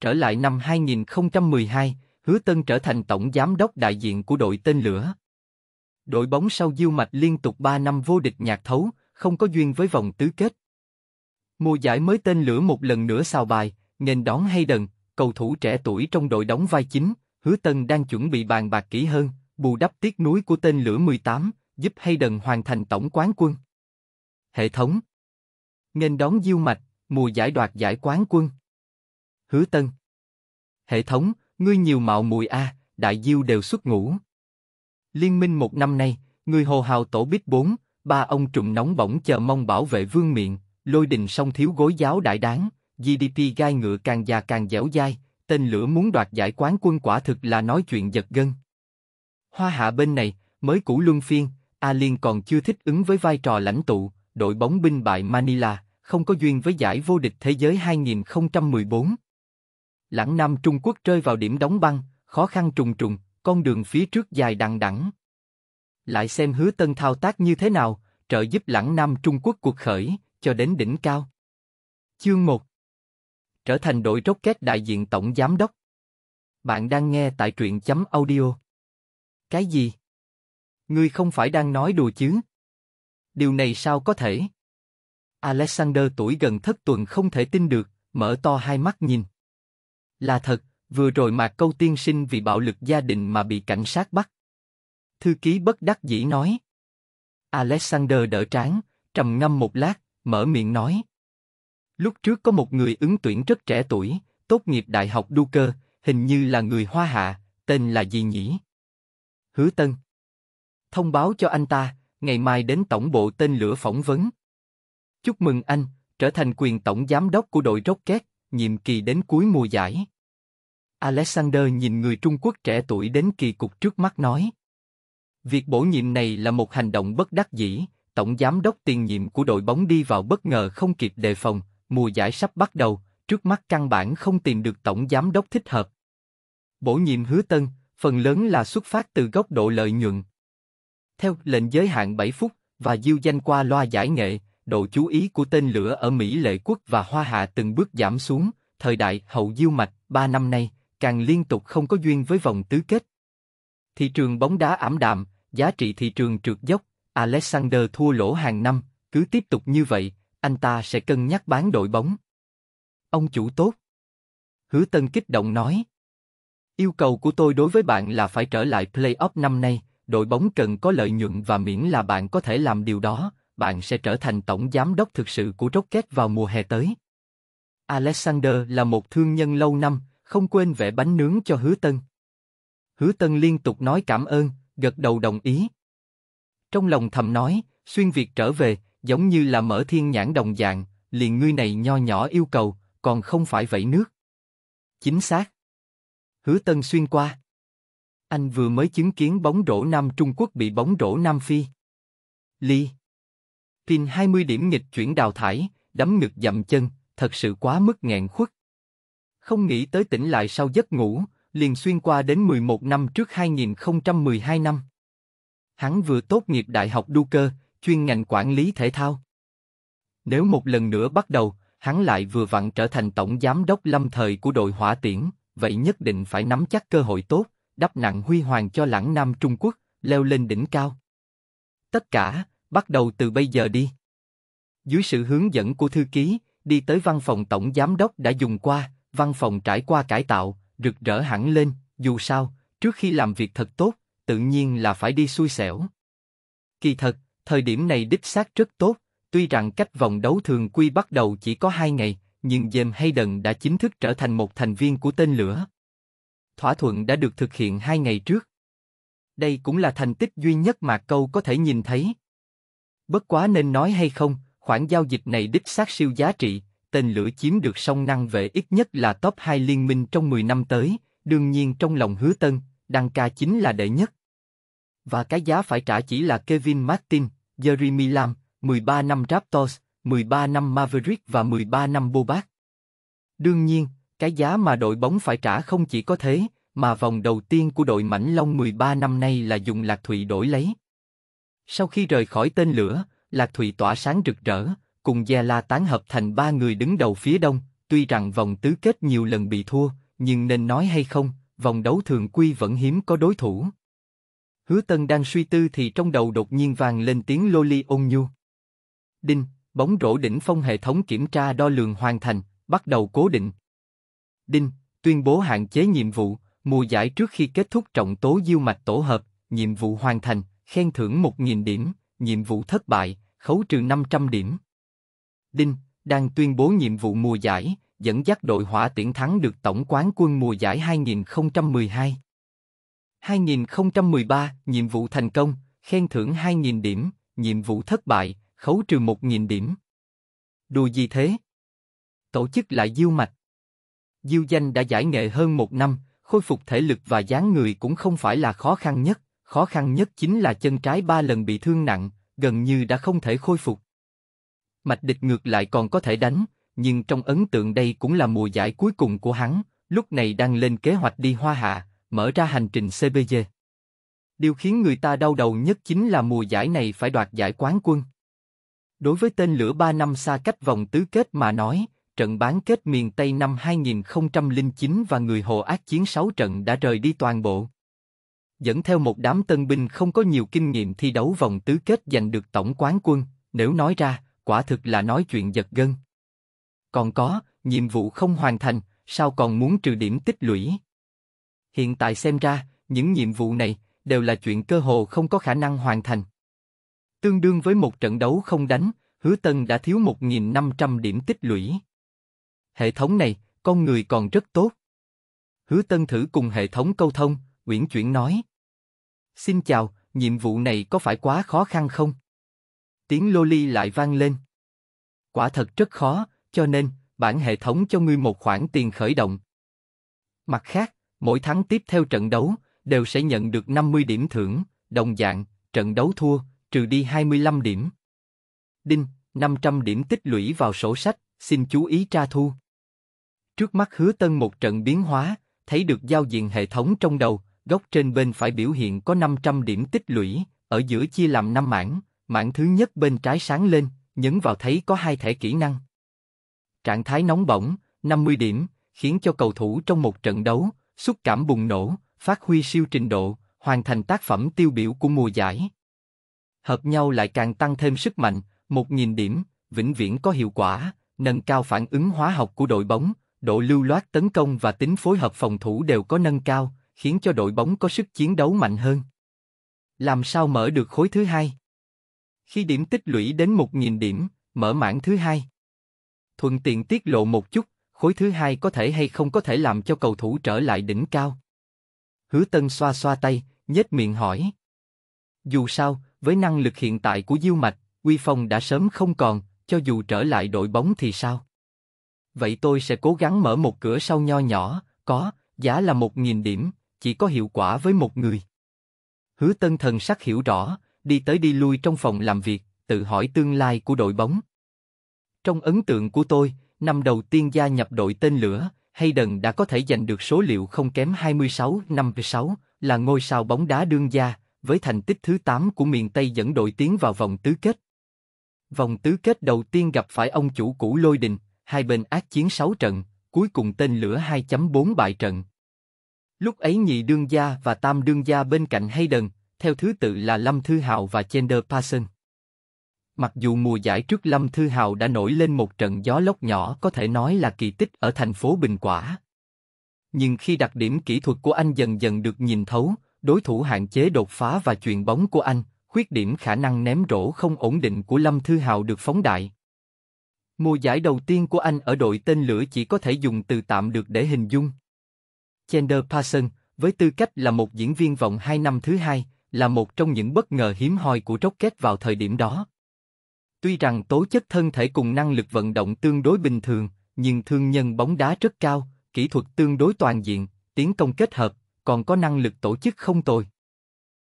Trở lại năm 2012, Hứa Tân trở thành tổng giám đốc đại diện của đội tên lửa. Đội bóng sau Diêu Mạch liên tục 3 năm vô địch nhạc thấu, không có duyên với vòng tứ kết. Mùa giải mới tên lửa một lần nữa xào bài, nghênh đón hay đần, cầu thủ trẻ tuổi trong đội đóng vai chính, Hứa Tân đang chuẩn bị bàn bạc kỹ hơn, bù đắp tiếc núi của tên lửa 18, giúp hay đần hoàn thành tổng quán quân. Hệ thống Nghênh đón Diêu Mạch, mùa giải đoạt giải quán quân. Hứa Tân. Hệ thống, ngươi nhiều mạo mùi a, đại diêu đều xuất ngũ. Liên minh một năm nay, người hồ hào tổ bích bốn, ba ông trùm nóng bỏng chờ mong bảo vệ vương miện, lôi đình song thiếu gối giáo đại đáng, GDP gai ngựa càng già càng dẻo dai, tên lửa muốn đoạt giải quán quân quả thực là nói chuyện giật gân. Hoa hạ bên này, mới cũ luân phiên, A Liên còn chưa thích ứng với vai trò lãnh tụ, đội bóng binh bại Manila, không có duyên với giải vô địch thế giới 2014 lãng Nam Trung Quốc rơi vào điểm đóng băng, khó khăn trùng trùng, con đường phía trước dài đằng đẵng. Lại xem hứa tân thao tác như thế nào, trợ giúp lãng Nam Trung Quốc cuộc khởi, cho đến đỉnh cao. Chương 1 Trở thành đội Rocket đại diện tổng giám đốc. Bạn đang nghe tại truyện chấm audio. Cái gì? Ngươi không phải đang nói đùa chứ? Điều này sao có thể? Alexander tuổi gần thất tuần không thể tin được, mở to hai mắt nhìn. Là thật, vừa rồi Mạc Câu Tiên sinh vì bạo lực gia đình mà bị cảnh sát bắt. Thư ký bất đắc dĩ nói. Alexander đỡ trán, trầm ngâm một lát, mở miệng nói. Lúc trước có một người ứng tuyển rất trẻ tuổi, tốt nghiệp đại học đu cơ, hình như là người Hoa Hạ, tên là gì nhỉ? Hứa Tân. Thông báo cho anh ta, ngày mai đến tổng bộ tên lửa phỏng vấn. Chúc mừng anh, trở thành quyền tổng giám đốc của đội Rocket, nhiệm kỳ đến cuối mùa giải. Alexander nhìn người Trung Quốc trẻ tuổi đến kỳ cục trước mắt nói. Việc bổ nhiệm này là một hành động bất đắc dĩ, tổng giám đốc tiền nhiệm của đội bóng đi vào bất ngờ không kịp đề phòng, mùa giải sắp bắt đầu, trước mắt căn bản không tìm được tổng giám đốc thích hợp. Bổ nhiệm hứa tân, phần lớn là xuất phát từ góc độ lợi nhuận. Theo lệnh giới hạn 7 phút và diêu danh qua loa giải nghệ, độ chú ý của tên lửa ở Mỹ lệ quốc và Hoa Hạ từng bước giảm xuống, thời đại hậu diêu mạch, 3 năm nay, càng liên tục không có duyên với vòng tứ kết. Thị trường bóng đá ảm đạm, giá trị thị trường trượt dốc, Alexander thua lỗ hàng năm, cứ tiếp tục như vậy, anh ta sẽ cân nhắc bán đội bóng. Ông chủ tốt. Hứa Tân kích động nói. Yêu cầu của tôi đối với bạn là phải trở lại playoff năm nay, đội bóng cần có lợi nhuận và miễn là bạn có thể làm điều đó, bạn sẽ trở thành tổng giám đốc thực sự của Rocket vào mùa hè tới. Alexander là một thương nhân lâu năm, không quên vẽ bánh nướng cho Hứa Tân. Hứa Tân liên tục nói cảm ơn, gật đầu đồng ý. Trong lòng thầm nói, xuyên Việt trở về, giống như là mở thiên nhãn đồng dạng, liền ngươi này nho nhỏ yêu cầu, còn không phải vậy nước. Chính xác. Hứa Tân xuyên qua. Anh vừa mới chứng kiến bóng rổ Nam Trung Quốc bị bóng rổ Nam Phi. Ly. Pin 20 điểm nghịch chuyển đào thải, đấm ngực dậm chân, thật sự quá mức nghẹn khuất không nghĩ tới tỉnh lại sau giấc ngủ, liền xuyên qua đến 11 năm trước 2012 năm. Hắn vừa tốt nghiệp đại học đu cơ, chuyên ngành quản lý thể thao. Nếu một lần nữa bắt đầu, hắn lại vừa vặn trở thành tổng giám đốc lâm thời của đội hỏa tiễn, vậy nhất định phải nắm chắc cơ hội tốt, đắp nặng huy hoàng cho lãng Nam Trung Quốc, leo lên đỉnh cao. Tất cả, bắt đầu từ bây giờ đi. Dưới sự hướng dẫn của thư ký, đi tới văn phòng tổng giám đốc đã dùng qua, văn phòng trải qua cải tạo, rực rỡ hẳn lên, dù sao, trước khi làm việc thật tốt, tự nhiên là phải đi xui xẻo. Kỳ thật, thời điểm này đích xác rất tốt, tuy rằng cách vòng đấu thường quy bắt đầu chỉ có 2 ngày, nhưng James Hayden đã chính thức trở thành một thành viên của tên lửa. Thỏa thuận đã được thực hiện 2 ngày trước. Đây cũng là thành tích duy nhất mà câu có thể nhìn thấy. Bất quá nên nói hay không, khoản giao dịch này đích xác siêu giá trị, tên lửa chiếm được sông năng vệ ít nhất là top 2 liên minh trong 10 năm tới, đương nhiên trong lòng hứa tân, đăng ca chính là đệ nhất. Và cái giá phải trả chỉ là Kevin Martin, Jeremy Lam, 13 năm Raptors, 13 năm Maverick và 13 năm Bobat. Đương nhiên, cái giá mà đội bóng phải trả không chỉ có thế, mà vòng đầu tiên của đội mảnh Long 13 năm nay là dùng Lạc Thụy đổi lấy. Sau khi rời khỏi tên lửa, Lạc Thụy tỏa sáng rực rỡ, cùng Gia La Tán hợp thành ba người đứng đầu phía đông, tuy rằng vòng tứ kết nhiều lần bị thua, nhưng nên nói hay không, vòng đấu thường quy vẫn hiếm có đối thủ. Hứa Tân đang suy tư thì trong đầu đột nhiên vang lên tiếng loli ôn nhu. Đinh, bóng rổ đỉnh phong hệ thống kiểm tra đo lường hoàn thành, bắt đầu cố định. Đinh, tuyên bố hạn chế nhiệm vụ, mùa giải trước khi kết thúc trọng tố diêu mạch tổ hợp, nhiệm vụ hoàn thành, khen thưởng 1.000 điểm, nhiệm vụ thất bại, khấu trừ 500 điểm. Đinh, đang tuyên bố nhiệm vụ mùa giải, dẫn dắt đội hỏa tiễn thắng được tổng quán quân mùa giải 2012. 2013, nhiệm vụ thành công, khen thưởng 2.000 điểm, nhiệm vụ thất bại, khấu trừ 1.000 điểm. Đùa gì thế? Tổ chức lại diêu mạch. Diêu danh đã giải nghệ hơn một năm, khôi phục thể lực và dáng người cũng không phải là khó khăn nhất. Khó khăn nhất chính là chân trái ba lần bị thương nặng, gần như đã không thể khôi phục. Mạch địch ngược lại còn có thể đánh, nhưng trong ấn tượng đây cũng là mùa giải cuối cùng của hắn, lúc này đang lên kế hoạch đi Hoa Hạ, mở ra hành trình CBG. Điều khiến người ta đau đầu nhất chính là mùa giải này phải đoạt giải quán quân. Đối với tên lửa 3 năm xa cách vòng tứ kết mà nói, trận bán kết miền Tây năm 2009 và người Hồ Ác chiến 6 trận đã rời đi toàn bộ. Dẫn theo một đám tân binh không có nhiều kinh nghiệm thi đấu vòng tứ kết giành được tổng quán quân, nếu nói ra, quả thực là nói chuyện giật gân. Còn có, nhiệm vụ không hoàn thành, sao còn muốn trừ điểm tích lũy? Hiện tại xem ra, những nhiệm vụ này đều là chuyện cơ hồ không có khả năng hoàn thành. Tương đương với một trận đấu không đánh, Hứa Tân đã thiếu 1.500 điểm tích lũy. Hệ thống này, con người còn rất tốt. Hứa Tân thử cùng hệ thống câu thông, uyển chuyển nói. Xin chào, nhiệm vụ này có phải quá khó khăn không? tiếng loli lại vang lên. Quả thật rất khó, cho nên, bản hệ thống cho ngươi một khoản tiền khởi động. Mặt khác, mỗi tháng tiếp theo trận đấu, đều sẽ nhận được 50 điểm thưởng, đồng dạng, trận đấu thua, trừ đi 25 điểm. Đinh, 500 điểm tích lũy vào sổ sách, xin chú ý tra thu. Trước mắt hứa tân một trận biến hóa, thấy được giao diện hệ thống trong đầu, góc trên bên phải biểu hiện có 500 điểm tích lũy, ở giữa chia làm 5 mảng, Mảng thứ nhất bên trái sáng lên, nhấn vào thấy có hai thẻ kỹ năng. Trạng thái nóng bỏng, 50 điểm, khiến cho cầu thủ trong một trận đấu, xúc cảm bùng nổ, phát huy siêu trình độ, hoàn thành tác phẩm tiêu biểu của mùa giải. Hợp nhau lại càng tăng thêm sức mạnh, 1.000 điểm, vĩnh viễn có hiệu quả, nâng cao phản ứng hóa học của đội bóng, độ lưu loát tấn công và tính phối hợp phòng thủ đều có nâng cao, khiến cho đội bóng có sức chiến đấu mạnh hơn. Làm sao mở được khối thứ hai? Khi điểm tích lũy đến 1.000 điểm, mở mảng thứ hai. Thuận tiện tiết lộ một chút, khối thứ hai có thể hay không có thể làm cho cầu thủ trở lại đỉnh cao. Hứa Tân xoa xoa tay, nhếch miệng hỏi. Dù sao, với năng lực hiện tại của Diêu Mạch, quy phong đã sớm không còn, cho dù trở lại đội bóng thì sao? Vậy tôi sẽ cố gắng mở một cửa sau nho nhỏ, có, giá là một nghìn điểm, chỉ có hiệu quả với một người. Hứa Tân thần sắc hiểu rõ, đi tới đi lui trong phòng làm việc, tự hỏi tương lai của đội bóng. Trong ấn tượng của tôi, năm đầu tiên gia nhập đội tên lửa, Hayden đã có thể giành được số liệu không kém 26 năm 6, là ngôi sao bóng đá đương gia, với thành tích thứ 8 của miền Tây dẫn đội tiến vào vòng tứ kết. Vòng tứ kết đầu tiên gặp phải ông chủ cũ Lôi Đình, hai bên ác chiến 6 trận, cuối cùng tên lửa 2.4 bại trận. Lúc ấy nhị đương gia và tam đương gia bên cạnh Hayden, theo thứ tự là Lâm Thư Hạo và Chandler Parsons. Mặc dù mùa giải trước Lâm Thư Hào đã nổi lên một trận gió lốc nhỏ có thể nói là kỳ tích ở thành phố Bình Quả. Nhưng khi đặc điểm kỹ thuật của anh dần dần được nhìn thấu, đối thủ hạn chế đột phá và chuyền bóng của anh, khuyết điểm khả năng ném rổ không ổn định của Lâm Thư Hào được phóng đại. Mùa giải đầu tiên của anh ở đội tên lửa chỉ có thể dùng từ tạm được để hình dung. Chandler Parsons, với tư cách là một diễn viên vọng 2 năm thứ hai, là một trong những bất ngờ hiếm hoi của Rocket vào thời điểm đó. Tuy rằng tố chất thân thể cùng năng lực vận động tương đối bình thường, nhưng thương nhân bóng đá rất cao, kỹ thuật tương đối toàn diện, tiến công kết hợp, còn có năng lực tổ chức không tồi.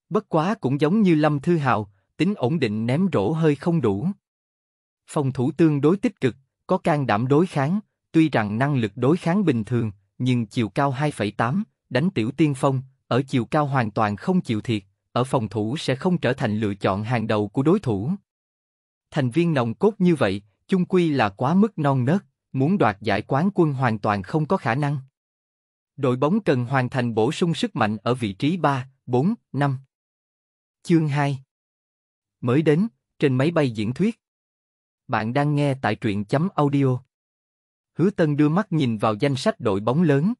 Bất quá cũng giống như Lâm Thư Hào, tính ổn định ném rổ hơi không đủ. Phòng thủ tương đối tích cực, có can đảm đối kháng, tuy rằng năng lực đối kháng bình thường, nhưng chiều cao 2,8, đánh tiểu tiên phong, ở chiều cao hoàn toàn không chịu thiệt ở phòng thủ sẽ không trở thành lựa chọn hàng đầu của đối thủ. Thành viên nòng cốt như vậy, chung quy là quá mức non nớt, muốn đoạt giải quán quân hoàn toàn không có khả năng. Đội bóng cần hoàn thành bổ sung sức mạnh ở vị trí 3, 4, 5. Chương 2 Mới đến, trên máy bay diễn thuyết. Bạn đang nghe tại truyện chấm audio. Hứa Tân đưa mắt nhìn vào danh sách đội bóng lớn.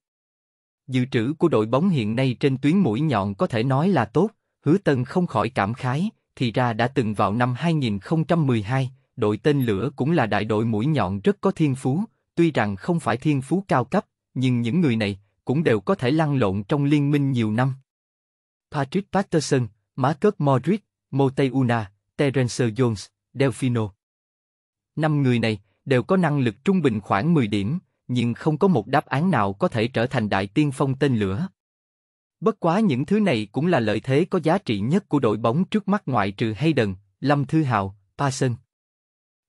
Dự trữ của đội bóng hiện nay trên tuyến mũi nhọn có thể nói là tốt, Hứa Tân không khỏi cảm khái, thì ra đã từng vào năm 2012, đội tên lửa cũng là đại đội mũi nhọn rất có thiên phú, tuy rằng không phải thiên phú cao cấp, nhưng những người này cũng đều có thể lăn lộn trong liên minh nhiều năm. Patrick Patterson, Marcus Modric, Moteuna, Terence Jones, Delfino. Năm người này đều có năng lực trung bình khoảng 10 điểm, nhưng không có một đáp án nào có thể trở thành đại tiên phong tên lửa. Bất quá những thứ này cũng là lợi thế có giá trị nhất của đội bóng trước mắt ngoại trừ Hayden, Lâm Thư Hào, Parson.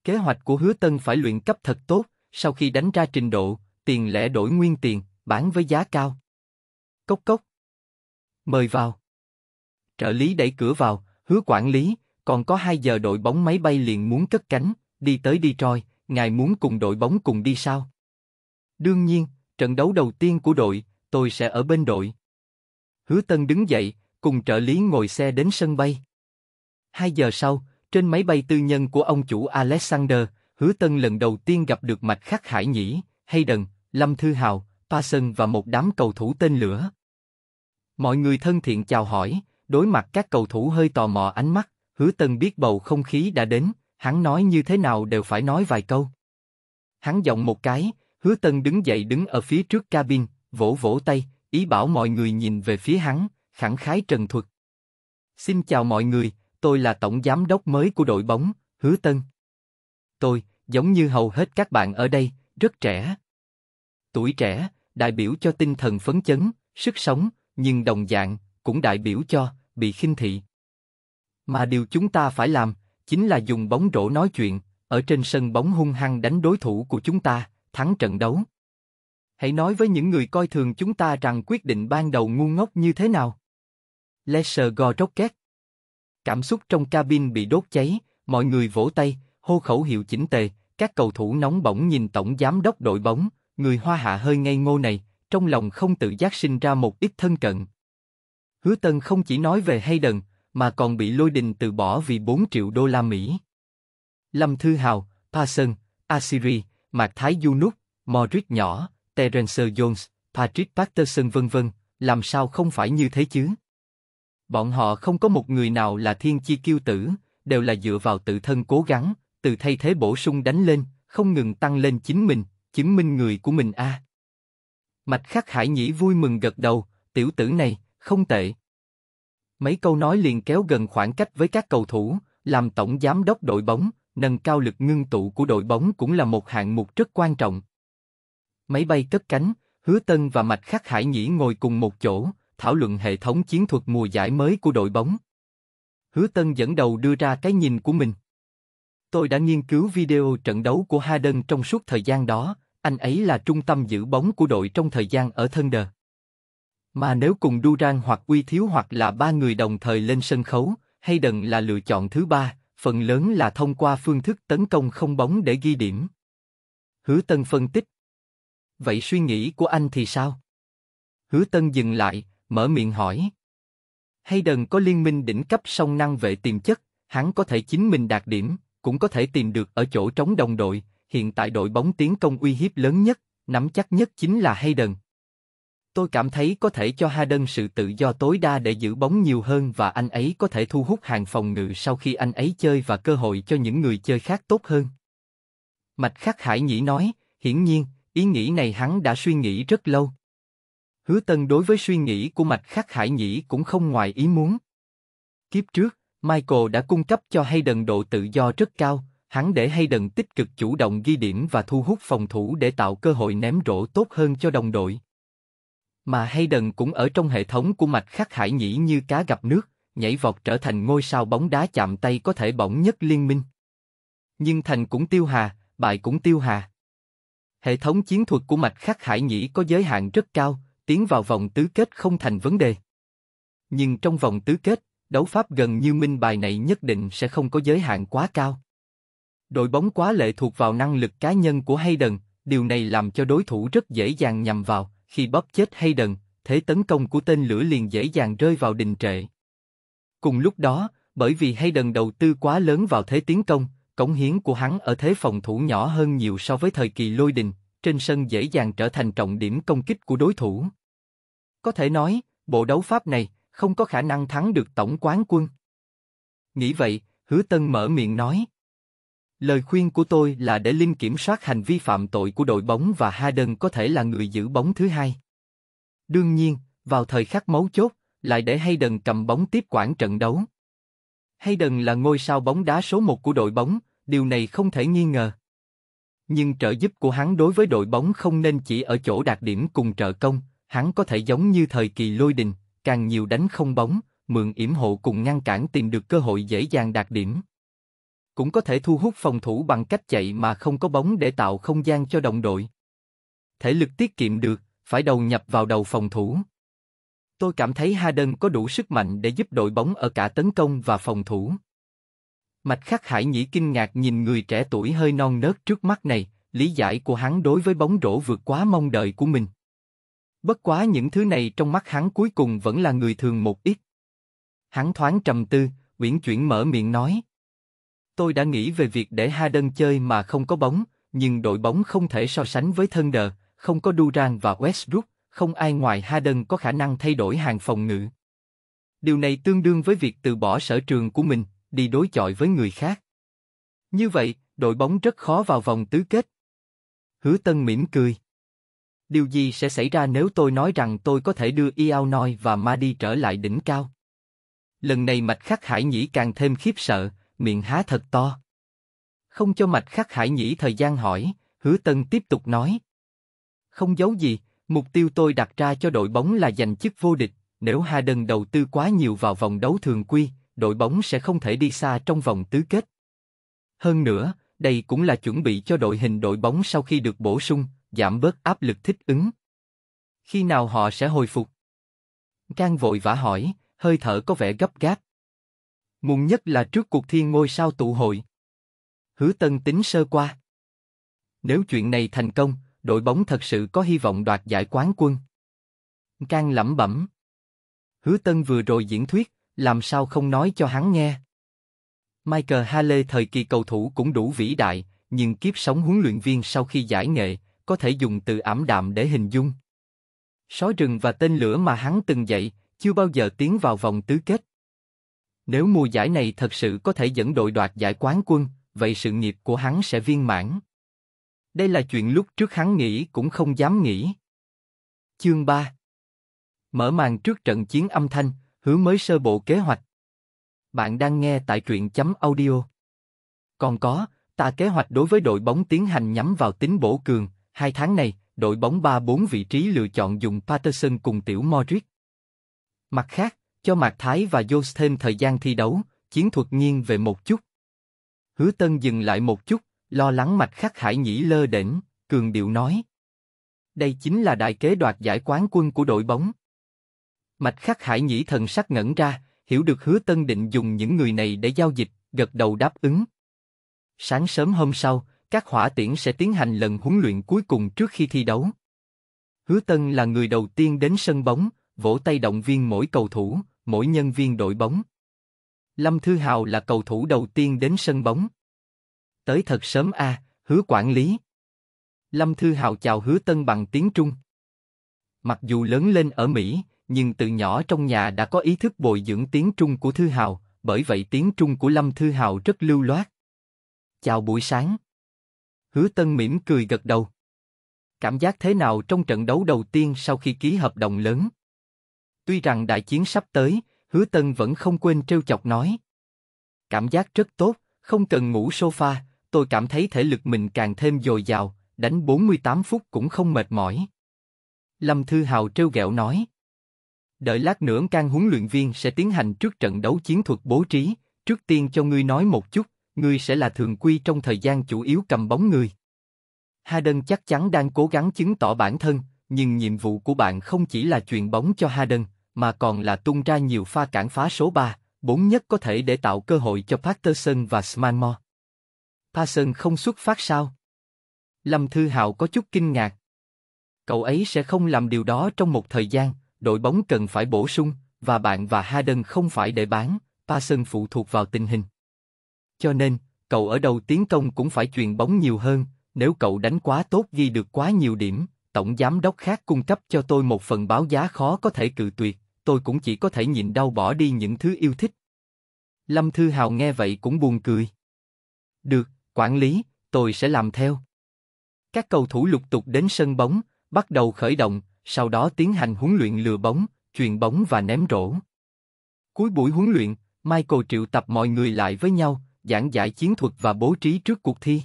Kế hoạch của Hứa Tân phải luyện cấp thật tốt, sau khi đánh ra trình độ, tiền lẻ đổi nguyên tiền, bán với giá cao. Cốc cốc. Mời vào. Trợ lý đẩy cửa vào, hứa quản lý, còn có 2 giờ đội bóng máy bay liền muốn cất cánh, đi tới đi trôi ngài muốn cùng đội bóng cùng đi sao? Đương nhiên, trận đấu đầu tiên của đội, tôi sẽ ở bên đội. Hứa Tân đứng dậy, cùng trợ lý ngồi xe đến sân bay. Hai giờ sau, trên máy bay tư nhân của ông chủ Alexander, Hứa Tân lần đầu tiên gặp được Mạch Khắc Hải Nhĩ, Hayden, Lâm Thư Hào, Parson và một đám cầu thủ tên lửa. Mọi người thân thiện chào hỏi, đối mặt các cầu thủ hơi tò mò ánh mắt, Hứa Tân biết bầu không khí đã đến, hắn nói như thế nào đều phải nói vài câu. Hắn giọng một cái, Hứa Tân đứng dậy đứng ở phía trước cabin, vỗ vỗ tay, ý bảo mọi người nhìn về phía hắn, khẳng khái trần thuật. Xin chào mọi người, tôi là tổng giám đốc mới của đội bóng, Hứa Tân. Tôi, giống như hầu hết các bạn ở đây, rất trẻ. Tuổi trẻ, đại biểu cho tinh thần phấn chấn, sức sống, nhưng đồng dạng, cũng đại biểu cho, bị khinh thị. Mà điều chúng ta phải làm, chính là dùng bóng rổ nói chuyện, ở trên sân bóng hung hăng đánh đối thủ của chúng ta, thắng trận đấu. Hãy nói với những người coi thường chúng ta rằng quyết định ban đầu ngu ngốc như thế nào. Lesser gò rocket. Cảm xúc trong cabin bị đốt cháy, mọi người vỗ tay, hô khẩu hiệu chỉnh tề, các cầu thủ nóng bỏng nhìn tổng giám đốc đội bóng, người hoa hạ hơi ngây ngô này, trong lòng không tự giác sinh ra một ít thân cận. Hứa Tân không chỉ nói về Hayden, mà còn bị lôi đình từ bỏ vì 4 triệu đô la Mỹ. Lâm Thư Hào, Parson, Asiri, Mạc Thái Du Nút, Modric nhỏ, Terence Jones, Patrick Patterson vân vân, làm sao không phải như thế chứ? Bọn họ không có một người nào là thiên chi kiêu tử, đều là dựa vào tự thân cố gắng, từ thay thế bổ sung đánh lên, không ngừng tăng lên chính mình, chứng minh người của mình a. À. Mạch Khắc Hải Nhĩ vui mừng gật đầu, tiểu tử này, không tệ. Mấy câu nói liền kéo gần khoảng cách với các cầu thủ, làm tổng giám đốc đội bóng, nâng cao lực ngưng tụ của đội bóng cũng là một hạng mục rất quan trọng máy bay cất cánh, Hứa Tân và Mạch Khắc Hải Nhĩ ngồi cùng một chỗ, thảo luận hệ thống chiến thuật mùa giải mới của đội bóng. Hứa Tân dẫn đầu đưa ra cái nhìn của mình. Tôi đã nghiên cứu video trận đấu của Harden trong suốt thời gian đó, anh ấy là trung tâm giữ bóng của đội trong thời gian ở Thân Đờ. Mà nếu cùng Duran hoặc Uy Thiếu hoặc là ba người đồng thời lên sân khấu, Hayden là lựa chọn thứ ba, phần lớn là thông qua phương thức tấn công không bóng để ghi điểm. Hứa Tân phân tích, vậy suy nghĩ của anh thì sao? Hứa Tân dừng lại, mở miệng hỏi. Hayden có liên minh đỉnh cấp song năng vệ tiềm chất, hắn có thể chính mình đạt điểm, cũng có thể tìm được ở chỗ trống đồng đội, hiện tại đội bóng tiến công uy hiếp lớn nhất, nắm chắc nhất chính là Hayden. Tôi cảm thấy có thể cho Hayden sự tự do tối đa để giữ bóng nhiều hơn và anh ấy có thể thu hút hàng phòng ngự sau khi anh ấy chơi và cơ hội cho những người chơi khác tốt hơn. Mạch Khắc Hải Nhĩ nói, hiển nhiên, Ý nghĩ này hắn đã suy nghĩ rất lâu. Hứa Tân đối với suy nghĩ của Mạch Khắc Hải Nhĩ cũng không ngoài ý muốn. Kiếp trước, Michael đã cung cấp cho Hayden độ tự do rất cao, hắn để Hayden tích cực chủ động ghi điểm và thu hút phòng thủ để tạo cơ hội ném rổ tốt hơn cho đồng đội. Mà Hayden cũng ở trong hệ thống của Mạch Khắc Hải Nhĩ như cá gặp nước, nhảy vọt trở thành ngôi sao bóng đá chạm tay có thể bỏng nhất liên minh. Nhưng thành cũng tiêu hà, bại cũng tiêu hà. Hệ thống chiến thuật của mạch khắc hải nhĩ có giới hạn rất cao, tiến vào vòng tứ kết không thành vấn đề. Nhưng trong vòng tứ kết, đấu pháp gần như minh bài này nhất định sẽ không có giới hạn quá cao. Đội bóng quá lệ thuộc vào năng lực cá nhân của Hayden, điều này làm cho đối thủ rất dễ dàng nhằm vào, khi bóp chết Hayden, thế tấn công của tên lửa liền dễ dàng rơi vào đình trệ. Cùng lúc đó, bởi vì Hayden đầu tư quá lớn vào thế tiến công, Cống hiến của hắn ở thế phòng thủ nhỏ hơn nhiều so với thời kỳ lôi đình, trên sân dễ dàng trở thành trọng điểm công kích của đối thủ. Có thể nói, bộ đấu pháp này không có khả năng thắng được tổng quán quân. Nghĩ vậy, Hứa Tân mở miệng nói. Lời khuyên của tôi là để Linh kiểm soát hành vi phạm tội của đội bóng và Harden có thể là người giữ bóng thứ hai. Đương nhiên, vào thời khắc mấu chốt, lại để Hayden cầm bóng tiếp quản trận đấu. Hayden là ngôi sao bóng đá số một của đội bóng, điều này không thể nghi ngờ. Nhưng trợ giúp của hắn đối với đội bóng không nên chỉ ở chỗ đạt điểm cùng trợ công, hắn có thể giống như thời kỳ lôi đình, càng nhiều đánh không bóng, mượn yểm hộ cùng ngăn cản tìm được cơ hội dễ dàng đạt điểm. Cũng có thể thu hút phòng thủ bằng cách chạy mà không có bóng để tạo không gian cho đồng đội. Thể lực tiết kiệm được, phải đầu nhập vào đầu phòng thủ. Tôi cảm thấy Harden có đủ sức mạnh để giúp đội bóng ở cả tấn công và phòng thủ. Mạch Khắc Hải Nhĩ kinh ngạc nhìn người trẻ tuổi hơi non nớt trước mắt này, lý giải của hắn đối với bóng rổ vượt quá mong đợi của mình. Bất quá những thứ này trong mắt hắn cuối cùng vẫn là người thường một ít. Hắn thoáng trầm tư, uyển chuyển mở miệng nói. Tôi đã nghĩ về việc để Ha Đơn chơi mà không có bóng, nhưng đội bóng không thể so sánh với thân đờ, không có Duran và Westbrook, không ai ngoài Ha Đơn có khả năng thay đổi hàng phòng ngự. Điều này tương đương với việc từ bỏ sở trường của mình, đi đối chọi với người khác. Như vậy, đội bóng rất khó vào vòng tứ kết. Hứa Tân mỉm cười. Điều gì sẽ xảy ra nếu tôi nói rằng tôi có thể đưa Iao Noi và Ma đi trở lại đỉnh cao? Lần này Mạch Khắc Hải Nhĩ càng thêm khiếp sợ, miệng há thật to. Không cho Mạch Khắc Hải Nhĩ thời gian hỏi, Hứa Tân tiếp tục nói. Không giấu gì, mục tiêu tôi đặt ra cho đội bóng là giành chức vô địch, nếu Ha Đơn đầu tư quá nhiều vào vòng đấu thường quy, đội bóng sẽ không thể đi xa trong vòng tứ kết. Hơn nữa, đây cũng là chuẩn bị cho đội hình đội bóng sau khi được bổ sung, giảm bớt áp lực thích ứng. Khi nào họ sẽ hồi phục? Trang vội vã hỏi, hơi thở có vẻ gấp gáp. Muộn nhất là trước cuộc thi ngôi sao tụ hội. Hứa Tân tính sơ qua. Nếu chuyện này thành công, đội bóng thật sự có hy vọng đoạt giải quán quân. Trang lẩm bẩm. Hứa Tân vừa rồi diễn thuyết, làm sao không nói cho hắn nghe? Michael Hale thời kỳ cầu thủ cũng đủ vĩ đại, nhưng kiếp sống huấn luyện viên sau khi giải nghệ, có thể dùng từ ảm đạm để hình dung. Sói rừng và tên lửa mà hắn từng dạy, chưa bao giờ tiến vào vòng tứ kết. Nếu mùa giải này thật sự có thể dẫn đội đoạt giải quán quân, vậy sự nghiệp của hắn sẽ viên mãn. Đây là chuyện lúc trước hắn nghĩ cũng không dám nghĩ. Chương 3 Mở màn trước trận chiến âm thanh, hứa mới sơ bộ kế hoạch. Bạn đang nghe tại truyện chấm audio. Còn có, ta kế hoạch đối với đội bóng tiến hành nhắm vào tính bổ cường, hai tháng này, đội bóng 3-4 vị trí lựa chọn dùng Patterson cùng tiểu Modric. Mặt khác, cho Mạc Thái và Jos thêm thời gian thi đấu, chiến thuật nghiêng về một chút. Hứa Tân dừng lại một chút, lo lắng mạch khắc hải nhĩ lơ đỉnh cường điệu nói. Đây chính là đại kế đoạt giải quán quân của đội bóng. Mạch khắc hải nhĩ thần sắc ngẩn ra, hiểu được hứa tân định dùng những người này để giao dịch, gật đầu đáp ứng. Sáng sớm hôm sau, các hỏa tiễn sẽ tiến hành lần huấn luyện cuối cùng trước khi thi đấu. Hứa Tân là người đầu tiên đến sân bóng, vỗ tay động viên mỗi cầu thủ, mỗi nhân viên đội bóng. Lâm Thư Hào là cầu thủ đầu tiên đến sân bóng. Tới thật sớm a, à, hứa quản lý. Lâm Thư Hào chào Hứa Tân bằng tiếng Trung. Mặc dù lớn lên ở Mỹ, nhưng từ nhỏ trong nhà đã có ý thức bồi dưỡng tiếng Trung của Thư Hào, bởi vậy tiếng Trung của Lâm Thư Hào rất lưu loát. Chào buổi sáng. Hứa Tân mỉm cười gật đầu. Cảm giác thế nào trong trận đấu đầu tiên sau khi ký hợp đồng lớn? Tuy rằng đại chiến sắp tới, Hứa Tân vẫn không quên trêu chọc nói. Cảm giác rất tốt, không cần ngủ sofa, tôi cảm thấy thể lực mình càng thêm dồi dào, đánh 48 phút cũng không mệt mỏi. Lâm Thư Hào trêu ghẹo nói đợi lát nữa can huấn luyện viên sẽ tiến hành trước trận đấu chiến thuật bố trí, trước tiên cho ngươi nói một chút, ngươi sẽ là thường quy trong thời gian chủ yếu cầm bóng người. Harden chắc chắn đang cố gắng chứng tỏ bản thân, nhưng nhiệm vụ của bạn không chỉ là truyền bóng cho Harden, mà còn là tung ra nhiều pha cản phá số 3, 4 nhất có thể để tạo cơ hội cho Patterson và Smallmore. Patterson không xuất phát sao? Lâm Thư Hạo có chút kinh ngạc. Cậu ấy sẽ không làm điều đó trong một thời gian, đội bóng cần phải bổ sung, và bạn và Harden không phải để bán, Parson phụ thuộc vào tình hình. Cho nên, cậu ở đầu tiến công cũng phải chuyền bóng nhiều hơn, nếu cậu đánh quá tốt ghi được quá nhiều điểm, tổng giám đốc khác cung cấp cho tôi một phần báo giá khó có thể cự tuyệt, tôi cũng chỉ có thể nhịn đau bỏ đi những thứ yêu thích. Lâm Thư Hào nghe vậy cũng buồn cười. Được, quản lý, tôi sẽ làm theo. Các cầu thủ lục tục đến sân bóng, bắt đầu khởi động, sau đó tiến hành huấn luyện lừa bóng, truyền bóng và ném rổ. Cuối buổi huấn luyện, Michael triệu tập mọi người lại với nhau, giảng giải chiến thuật và bố trí trước cuộc thi.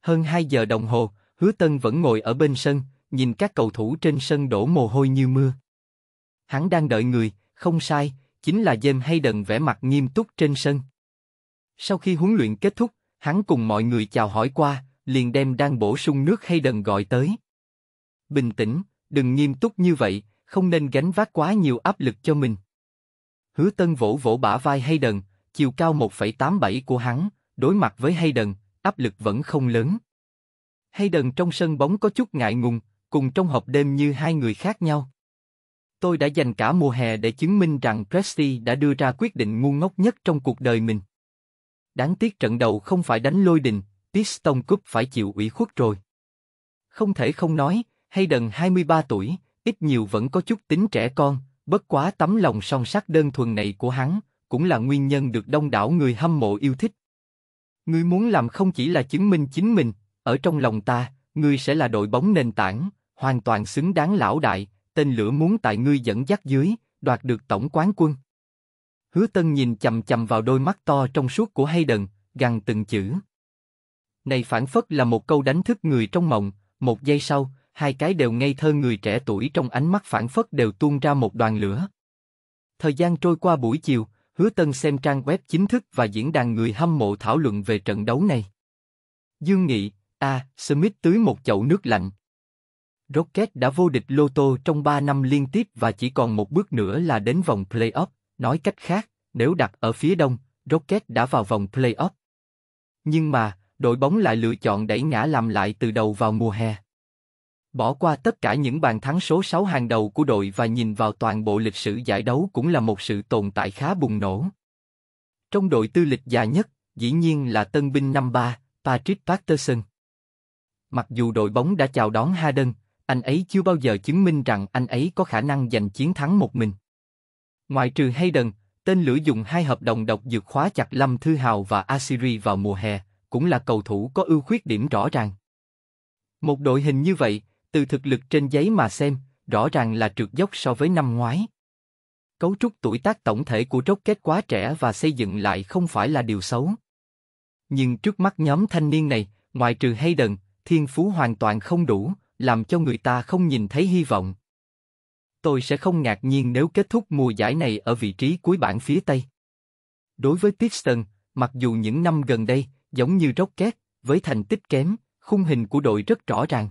Hơn 2 giờ đồng hồ, Hứa Tân vẫn ngồi ở bên sân, nhìn các cầu thủ trên sân đổ mồ hôi như mưa. Hắn đang đợi người, không sai, chính là James Hayden vẻ mặt nghiêm túc trên sân. Sau khi huấn luyện kết thúc, hắn cùng mọi người chào hỏi qua, liền đem đang bổ sung nước Hayden gọi tới. Bình tĩnh, đừng nghiêm túc như vậy, không nên gánh vác quá nhiều áp lực cho mình. Hứa Tân vỗ vỗ bả vai Hayden, chiều cao 1,87 của hắn, đối mặt với Hayden, áp lực vẫn không lớn. Hayden trong sân bóng có chút ngại ngùng, cùng trong hộp đêm như hai người khác nhau. Tôi đã dành cả mùa hè để chứng minh rằng Presti đã đưa ra quyết định ngu ngốc nhất trong cuộc đời mình. Đáng tiếc trận đầu không phải đánh lôi đình, Piston Cup phải chịu ủy khuất rồi. Không thể không nói, hay đần 23 tuổi, ít nhiều vẫn có chút tính trẻ con, bất quá tấm lòng son sắc đơn thuần này của hắn, cũng là nguyên nhân được đông đảo người hâm mộ yêu thích. Ngươi muốn làm không chỉ là chứng minh chính mình, ở trong lòng ta, ngươi sẽ là đội bóng nền tảng, hoàn toàn xứng đáng lão đại, tên lửa muốn tại ngươi dẫn dắt dưới, đoạt được tổng quán quân. Hứa Tân nhìn chầm chầm vào đôi mắt to trong suốt của Hayden, gằn từng chữ. Này phản phất là một câu đánh thức người trong mộng, một giây sau, hai cái đều ngây thơ người trẻ tuổi trong ánh mắt phản phất đều tuôn ra một đoàn lửa. Thời gian trôi qua buổi chiều, Hứa Tân xem trang web chính thức và diễn đàn người hâm mộ thảo luận về trận đấu này. Dương Nghị, a, Smith tưới một chậu nước lạnh. Rocket đã vô địch lô trong 3 năm liên tiếp và chỉ còn một bước nữa là đến vòng playoff, nói cách khác, nếu đặt ở phía đông, Rocket đã vào vòng playoff. Nhưng mà, đội bóng lại lựa chọn đẩy ngã làm lại từ đầu vào mùa hè. Bỏ qua tất cả những bàn thắng số 6 hàng đầu của đội và nhìn vào toàn bộ lịch sử giải đấu cũng là một sự tồn tại khá bùng nổ. Trong đội tư lịch già nhất, dĩ nhiên là tân binh năm ba, Patrick Patterson. Mặc dù đội bóng đã chào đón Harden, anh ấy chưa bao giờ chứng minh rằng anh ấy có khả năng giành chiến thắng một mình. Ngoại trừ Hayden, tên lửa dùng hai hợp đồng độc dược khóa chặt Lâm Thư Hào và Asiri vào mùa hè, cũng là cầu thủ có ưu khuyết điểm rõ ràng. Một đội hình như vậy, từ thực lực trên giấy mà xem, rõ ràng là trượt dốc so với năm ngoái. Cấu trúc tuổi tác tổng thể của Rocket quá trẻ và xây dựng lại không phải là điều xấu. Nhưng trước mắt nhóm thanh niên này, ngoài trừ Hayden, thiên phú hoàn toàn không đủ, làm cho người ta không nhìn thấy hy vọng. Tôi sẽ không ngạc nhiên nếu kết thúc mùa giải này ở vị trí cuối bảng phía Tây. Đối với Tipston, mặc dù những năm gần đây, giống như Rocket, với thành tích kém, khung hình của đội rất rõ ràng.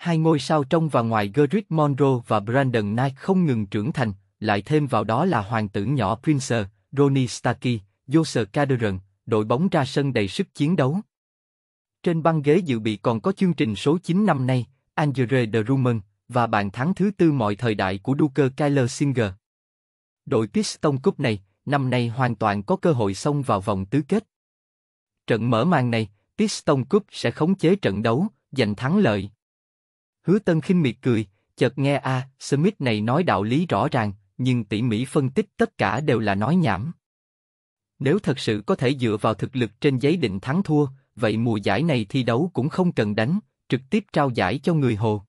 Hai ngôi sao trong và ngoài Gerrit Monroe và Brandon Knight không ngừng trưởng thành, lại thêm vào đó là hoàng tử nhỏ Prince, Ronnie Starkey, Joseph Caderon, đội bóng ra sân đầy sức chiến đấu. Trên băng ghế dự bị còn có chương trình số 9 năm nay, Andre Drummond và bàn thắng thứ tư mọi thời đại của Duker Kyler Singer. Đội Piston Cup này, năm nay hoàn toàn có cơ hội xông vào vòng tứ kết. Trận mở màn này, Piston Cup sẽ khống chế trận đấu, giành thắng lợi. Hứa Tân khinh miệt cười, chợt nghe A. Smith này nói đạo lý rõ ràng, nhưng tỉ mỉ phân tích tất cả đều là nói nhảm. Nếu thật sự có thể dựa vào thực lực trên giấy định thắng thua, vậy mùa giải này thi đấu cũng không cần đánh, trực tiếp trao giải cho người Hồ.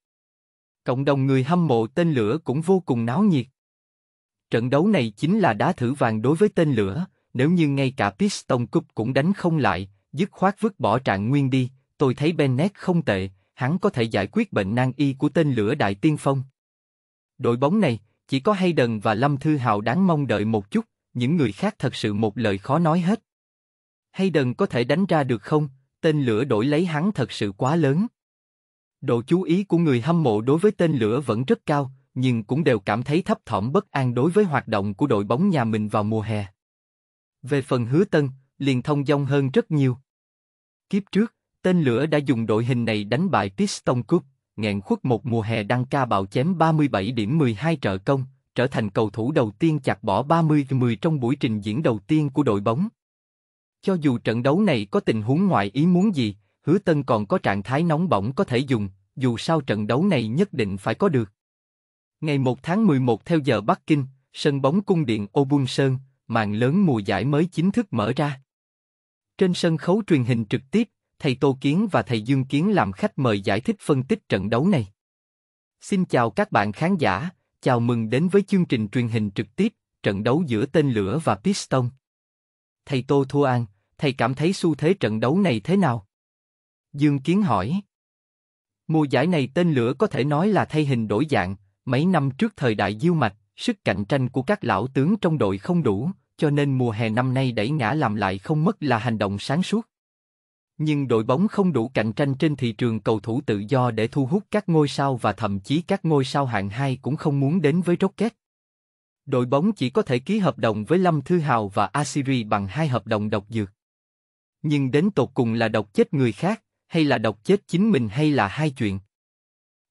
Cộng đồng người hâm mộ tên lửa cũng vô cùng náo nhiệt. Trận đấu này chính là đá thử vàng đối với tên lửa, nếu như ngay cả Piston Cup cũng đánh không lại, dứt khoát vứt bỏ trạng nguyên đi, tôi thấy Bennett không tệ, hắn có thể giải quyết bệnh nan y của tên lửa đại tiên phong. Đội bóng này, chỉ có đần và Lâm Thư Hào đáng mong đợi một chút, những người khác thật sự một lời khó nói hết. đần có thể đánh ra được không, tên lửa đổi lấy hắn thật sự quá lớn. Độ chú ý của người hâm mộ đối với tên lửa vẫn rất cao, nhưng cũng đều cảm thấy thấp thỏm bất an đối với hoạt động của đội bóng nhà mình vào mùa hè. Về phần hứa tân, liền thông dong hơn rất nhiều. Kiếp trước, Tên lửa đã dùng đội hình này đánh bại Piston Cup, nghẹn khuất một mùa hè đăng ca bạo chém 37 điểm 12 trợ công, trở thành cầu thủ đầu tiên chặt bỏ 30-10 trong buổi trình diễn đầu tiên của đội bóng. Cho dù trận đấu này có tình huống ngoại ý muốn gì, Hứa Tân còn có trạng thái nóng bỏng có thể dùng, dù sao trận đấu này nhất định phải có được. Ngày 1 tháng 11 theo giờ Bắc Kinh, sân bóng cung điện Obun Sơn, màn lớn mùa giải mới chính thức mở ra. Trên sân khấu truyền hình trực tiếp, thầy Tô Kiến và thầy Dương Kiến làm khách mời giải thích phân tích trận đấu này. Xin chào các bạn khán giả, chào mừng đến với chương trình truyền hình trực tiếp, trận đấu giữa tên lửa và Piston. Thầy Tô Thu An, thầy cảm thấy xu thế trận đấu này thế nào? Dương Kiến hỏi. Mùa giải này tên lửa có thể nói là thay hình đổi dạng, mấy năm trước thời đại diêu mạch, sức cạnh tranh của các lão tướng trong đội không đủ, cho nên mùa hè năm nay đẩy ngã làm lại không mất là hành động sáng suốt nhưng đội bóng không đủ cạnh tranh trên thị trường cầu thủ tự do để thu hút các ngôi sao và thậm chí các ngôi sao hạng 2 cũng không muốn đến với Rocket. Đội bóng chỉ có thể ký hợp đồng với Lâm Thư Hào và Asiri bằng hai hợp đồng độc dược. Nhưng đến tột cùng là độc chết người khác, hay là độc chết chính mình hay là hai chuyện.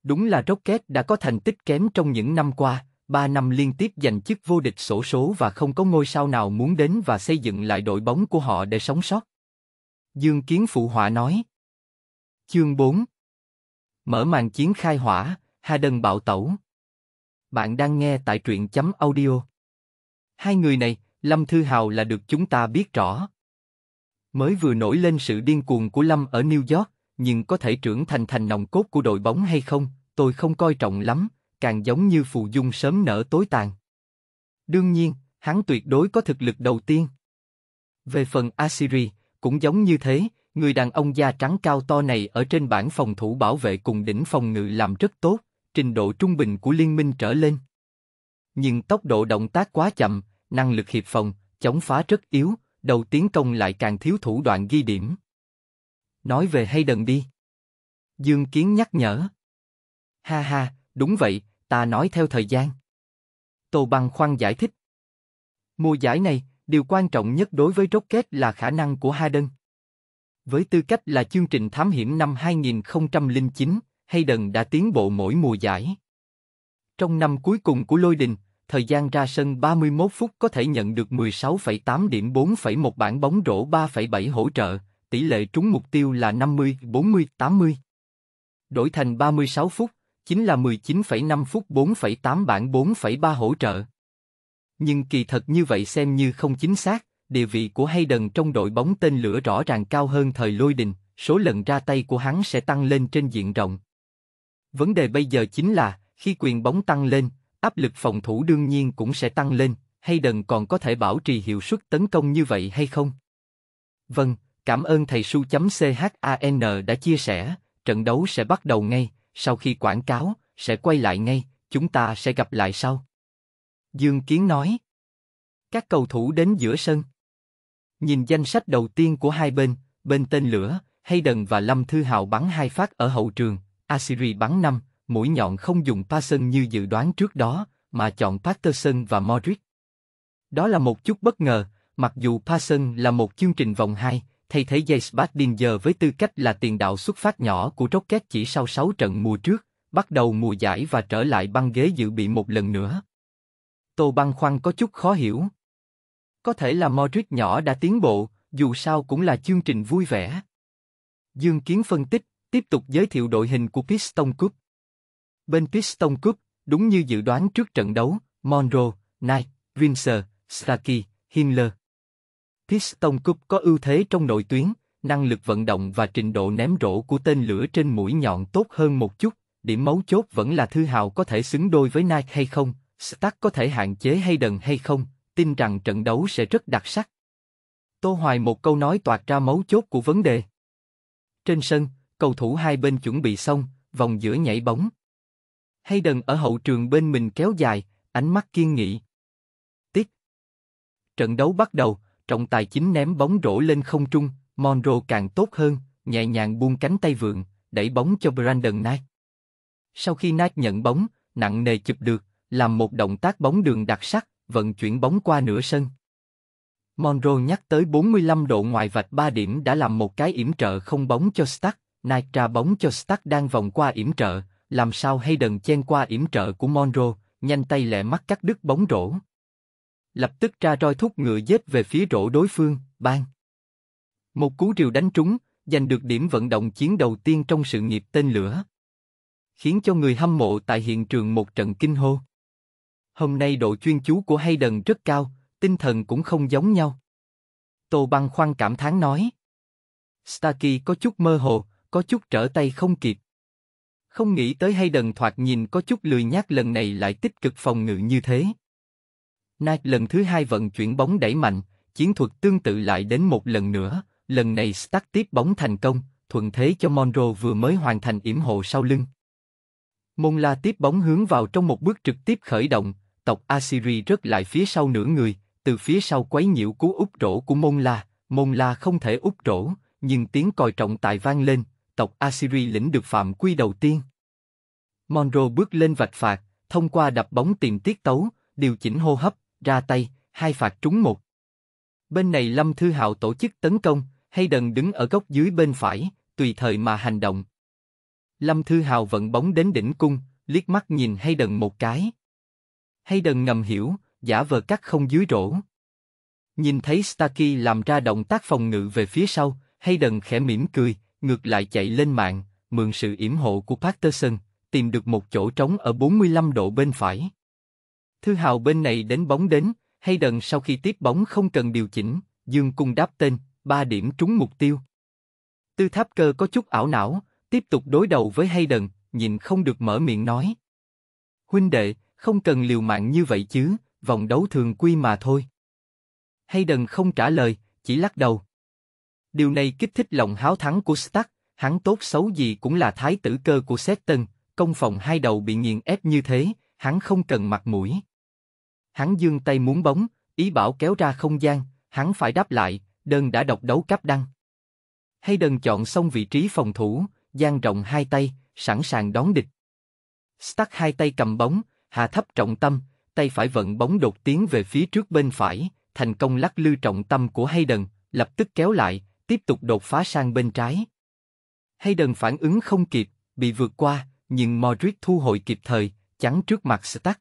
Đúng là Rocket đã có thành tích kém trong những năm qua, 3 năm liên tiếp giành chức vô địch sổ số và không có ngôi sao nào muốn đến và xây dựng lại đội bóng của họ để sống sót. Dương Kiến phụ họa nói. Chương 4 Mở màn chiến khai hỏa, Hà Đần bạo tẩu. Bạn đang nghe tại truyện chấm audio. Hai người này, Lâm Thư Hào là được chúng ta biết rõ. Mới vừa nổi lên sự điên cuồng của Lâm ở New York, nhưng có thể trưởng thành thành nòng cốt của đội bóng hay không, tôi không coi trọng lắm, càng giống như phù dung sớm nở tối tàn. Đương nhiên, hắn tuyệt đối có thực lực đầu tiên. Về phần Asiri. Cũng giống như thế, người đàn ông da trắng cao to này ở trên bảng phòng thủ bảo vệ cùng đỉnh phòng ngự làm rất tốt, trình độ trung bình của liên minh trở lên. Nhưng tốc độ động tác quá chậm, năng lực hiệp phòng, chống phá rất yếu, đầu tiến công lại càng thiếu thủ đoạn ghi điểm. Nói về hay Hayden đi. Dương Kiến nhắc nhở. Ha ha, đúng vậy, ta nói theo thời gian. Tô Băng Khoan giải thích. Mùa giải này, điều quan trọng nhất đối với Rocket là khả năng của Harden. Với tư cách là chương trình thám hiểm năm 2009, Hayden đã tiến bộ mỗi mùa giải. Trong năm cuối cùng của lôi đình, thời gian ra sân 31 phút có thể nhận được 16,8 điểm 4,1 bản bóng rổ 3,7 hỗ trợ, tỷ lệ trúng mục tiêu là 50, 40, 80. Đổi thành 36 phút, chính là 19,5 phút 4,8 bản 4,3 hỗ trợ nhưng kỳ thật như vậy xem như không chính xác, địa vị của Hayden trong đội bóng tên lửa rõ ràng cao hơn thời lôi đình, số lần ra tay của hắn sẽ tăng lên trên diện rộng. Vấn đề bây giờ chính là, khi quyền bóng tăng lên, áp lực phòng thủ đương nhiên cũng sẽ tăng lên, Hayden còn có thể bảo trì hiệu suất tấn công như vậy hay không? Vâng, cảm ơn thầy su.chan đã chia sẻ, trận đấu sẽ bắt đầu ngay, sau khi quảng cáo, sẽ quay lại ngay, chúng ta sẽ gặp lại sau. Dương Kiến nói. Các cầu thủ đến giữa sân. Nhìn danh sách đầu tiên của hai bên, bên tên lửa, Hayden và Lâm Thư Hạo bắn hai phát ở hậu trường, Asiri bắn năm, mũi nhọn không dùng Parson như dự đoán trước đó, mà chọn Patterson và Modric. Đó là một chút bất ngờ, mặc dù Parson là một chương trình vòng 2, thay thế Jace Badinger với tư cách là tiền đạo xuất phát nhỏ của Rocket chỉ sau 6 trận mùa trước, bắt đầu mùa giải và trở lại băng ghế dự bị một lần nữa. Tô Băng Khoăn có chút khó hiểu. Có thể là Modric nhỏ đã tiến bộ, dù sao cũng là chương trình vui vẻ. Dương Kiến phân tích, tiếp tục giới thiệu đội hình của Piston Cup. Bên Piston Cup, đúng như dự đoán trước trận đấu, Monroe, Knight, Windsor, Starkey, Hindler. Piston Cup có ưu thế trong nội tuyến, năng lực vận động và trình độ ném rổ của tên lửa trên mũi nhọn tốt hơn một chút, điểm mấu chốt vẫn là Thư Hào có thể xứng đôi với Nike hay không, Stark có thể hạn chế Hayden hay không, tin rằng trận đấu sẽ rất đặc sắc. Tô Hoài một câu nói toạt ra mấu chốt của vấn đề. Trên sân, cầu thủ hai bên chuẩn bị xong, vòng giữa nhảy bóng. Hayden ở hậu trường bên mình kéo dài, ánh mắt kiên nghị. Tiếc. Trận đấu bắt đầu, trọng tài chính ném bóng rổ lên không trung, Monroe càng tốt hơn, nhẹ nhàng buông cánh tay vượng, đẩy bóng cho Brandon Knight. Sau khi Knight nhận bóng, nặng nề chụp được, làm một động tác bóng đường đặc sắc, vận chuyển bóng qua nửa sân. Monroe nhắc tới 45 độ ngoài vạch 3 điểm đã làm một cái yểm trợ không bóng cho Stark, Knight ra bóng cho Stark đang vòng qua yểm trợ, làm sao hay đần chen qua yểm trợ của Monroe, nhanh tay lẹ mắt cắt đứt bóng rổ. Lập tức ra roi thúc ngựa dết về phía rổ đối phương, bang. Một cú rìu đánh trúng, giành được điểm vận động chiến đầu tiên trong sự nghiệp tên lửa. Khiến cho người hâm mộ tại hiện trường một trận kinh hô. Hôm nay độ chuyên chú của Hayden rất cao, tinh thần cũng không giống nhau. Tô Băng Khoan cảm thán nói. Starkey có chút mơ hồ, có chút trở tay không kịp. Không nghĩ tới Hayden thoạt nhìn có chút lười nhác lần này lại tích cực phòng ngự như thế. Knight lần thứ hai vận chuyển bóng đẩy mạnh, chiến thuật tương tự lại đến một lần nữa, lần này Stark tiếp bóng thành công, thuận thế cho Monroe vừa mới hoàn thành yểm hộ sau lưng. Môn La tiếp bóng hướng vào trong một bước trực tiếp khởi động, tộc Assyri rớt lại phía sau nửa người, từ phía sau quấy nhiễu cú úp rổ của Môn La, Môn La không thể úp rổ, nhưng tiếng còi trọng tài vang lên, tộc Assyri lĩnh được phạm quy đầu tiên. Monroe bước lên vạch phạt, thông qua đập bóng tìm tiết tấu, điều chỉnh hô hấp, ra tay, hai phạt trúng một. Bên này Lâm Thư Hạo tổ chức tấn công, Hayden đứng ở góc dưới bên phải, tùy thời mà hành động. Lâm Thư Hào vận bóng đến đỉnh cung, liếc mắt nhìn Hayden một cái hay đần ngầm hiểu, giả vờ cắt không dưới rổ. Nhìn thấy Starkey làm ra động tác phòng ngự về phía sau, hay đần khẽ mỉm cười, ngược lại chạy lên mạng, mượn sự yểm hộ của Patterson, tìm được một chỗ trống ở 45 độ bên phải. Thư hào bên này đến bóng đến, hay đần sau khi tiếp bóng không cần điều chỉnh, dương cung đáp tên, ba điểm trúng mục tiêu. Tư tháp cơ có chút ảo não, tiếp tục đối đầu với hay đần, nhìn không được mở miệng nói. Huynh đệ, không cần liều mạng như vậy chứ, vòng đấu thường quy mà thôi. Hayden không trả lời, chỉ lắc đầu. Điều này kích thích lòng háo thắng của Stark, hắn tốt xấu gì cũng là thái tử cơ của Sexton, công phòng hai đầu bị nghiền ép như thế, hắn không cần mặt mũi. Hắn dương tay muốn bóng, ý bảo kéo ra không gian, hắn phải đáp lại, đơn đã độc đấu cắp đăng. Hayden chọn xong vị trí phòng thủ, giang rộng hai tay, sẵn sàng đón địch. Stark hai tay cầm bóng, Hạ thấp trọng tâm, tay phải vận bóng đột tiến về phía trước bên phải, thành công lắc lư trọng tâm của Hayden, lập tức kéo lại, tiếp tục đột phá sang bên trái. Hayden phản ứng không kịp, bị vượt qua, nhưng Modric thu hồi kịp thời, chắn trước mặt Stark.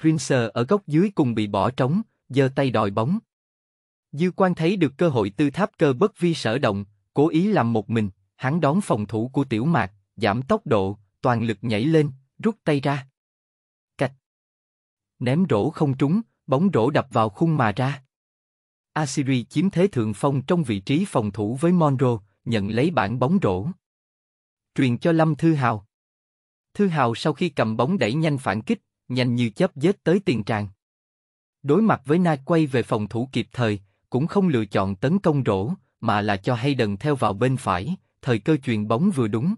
Prince ở góc dưới cùng bị bỏ trống, giơ tay đòi bóng. Dư quan thấy được cơ hội tư tháp cơ bất vi sở động, cố ý làm một mình, hắn đón phòng thủ của tiểu mạc, giảm tốc độ, toàn lực nhảy lên, rút tay ra ném rổ không trúng, bóng rổ đập vào khung mà ra. Asiri chiếm thế thượng phong trong vị trí phòng thủ với Monroe, nhận lấy bản bóng rổ. Truyền cho Lâm Thư Hào. Thư Hào sau khi cầm bóng đẩy nhanh phản kích, nhanh như chớp dết tới tiền tràng. Đối mặt với Na quay về phòng thủ kịp thời, cũng không lựa chọn tấn công rổ, mà là cho Hayden theo vào bên phải, thời cơ truyền bóng vừa đúng.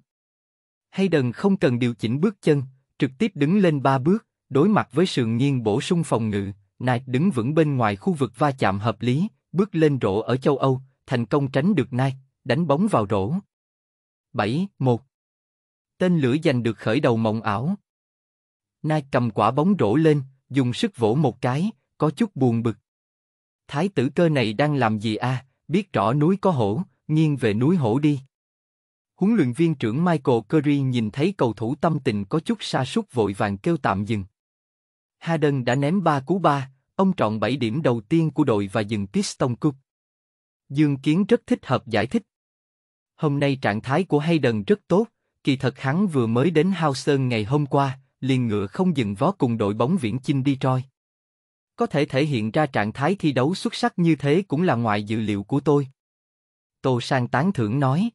Hayden không cần điều chỉnh bước chân, trực tiếp đứng lên ba bước. Đối mặt với sườn nghiêng bổ sung phòng ngự, Knight đứng vững bên ngoài khu vực va chạm hợp lý, bước lên rổ ở châu Âu, thành công tránh được Knight, đánh bóng vào rổ. 7-1 Tên lửa giành được khởi đầu mộng ảo. Knight cầm quả bóng rổ lên, dùng sức vỗ một cái, có chút buồn bực. Thái tử cơ này đang làm gì a? À? biết rõ núi có hổ, nghiêng về núi hổ đi. Huấn luyện viên trưởng Michael Curry nhìn thấy cầu thủ tâm tình có chút sa sút vội vàng kêu tạm dừng. Harden đã ném 3 cú ba, ông trọn 7 điểm đầu tiên của đội và dừng Piston Cup. Dương Kiến rất thích hợp giải thích. Hôm nay trạng thái của Hayden rất tốt, kỳ thật hắn vừa mới đến hao sơn ngày hôm qua, liền ngựa không dừng vó cùng đội bóng viễn chinh đi Detroit. Có thể thể hiện ra trạng thái thi đấu xuất sắc như thế cũng là ngoài dự liệu của tôi. Tô Sang tán thưởng nói.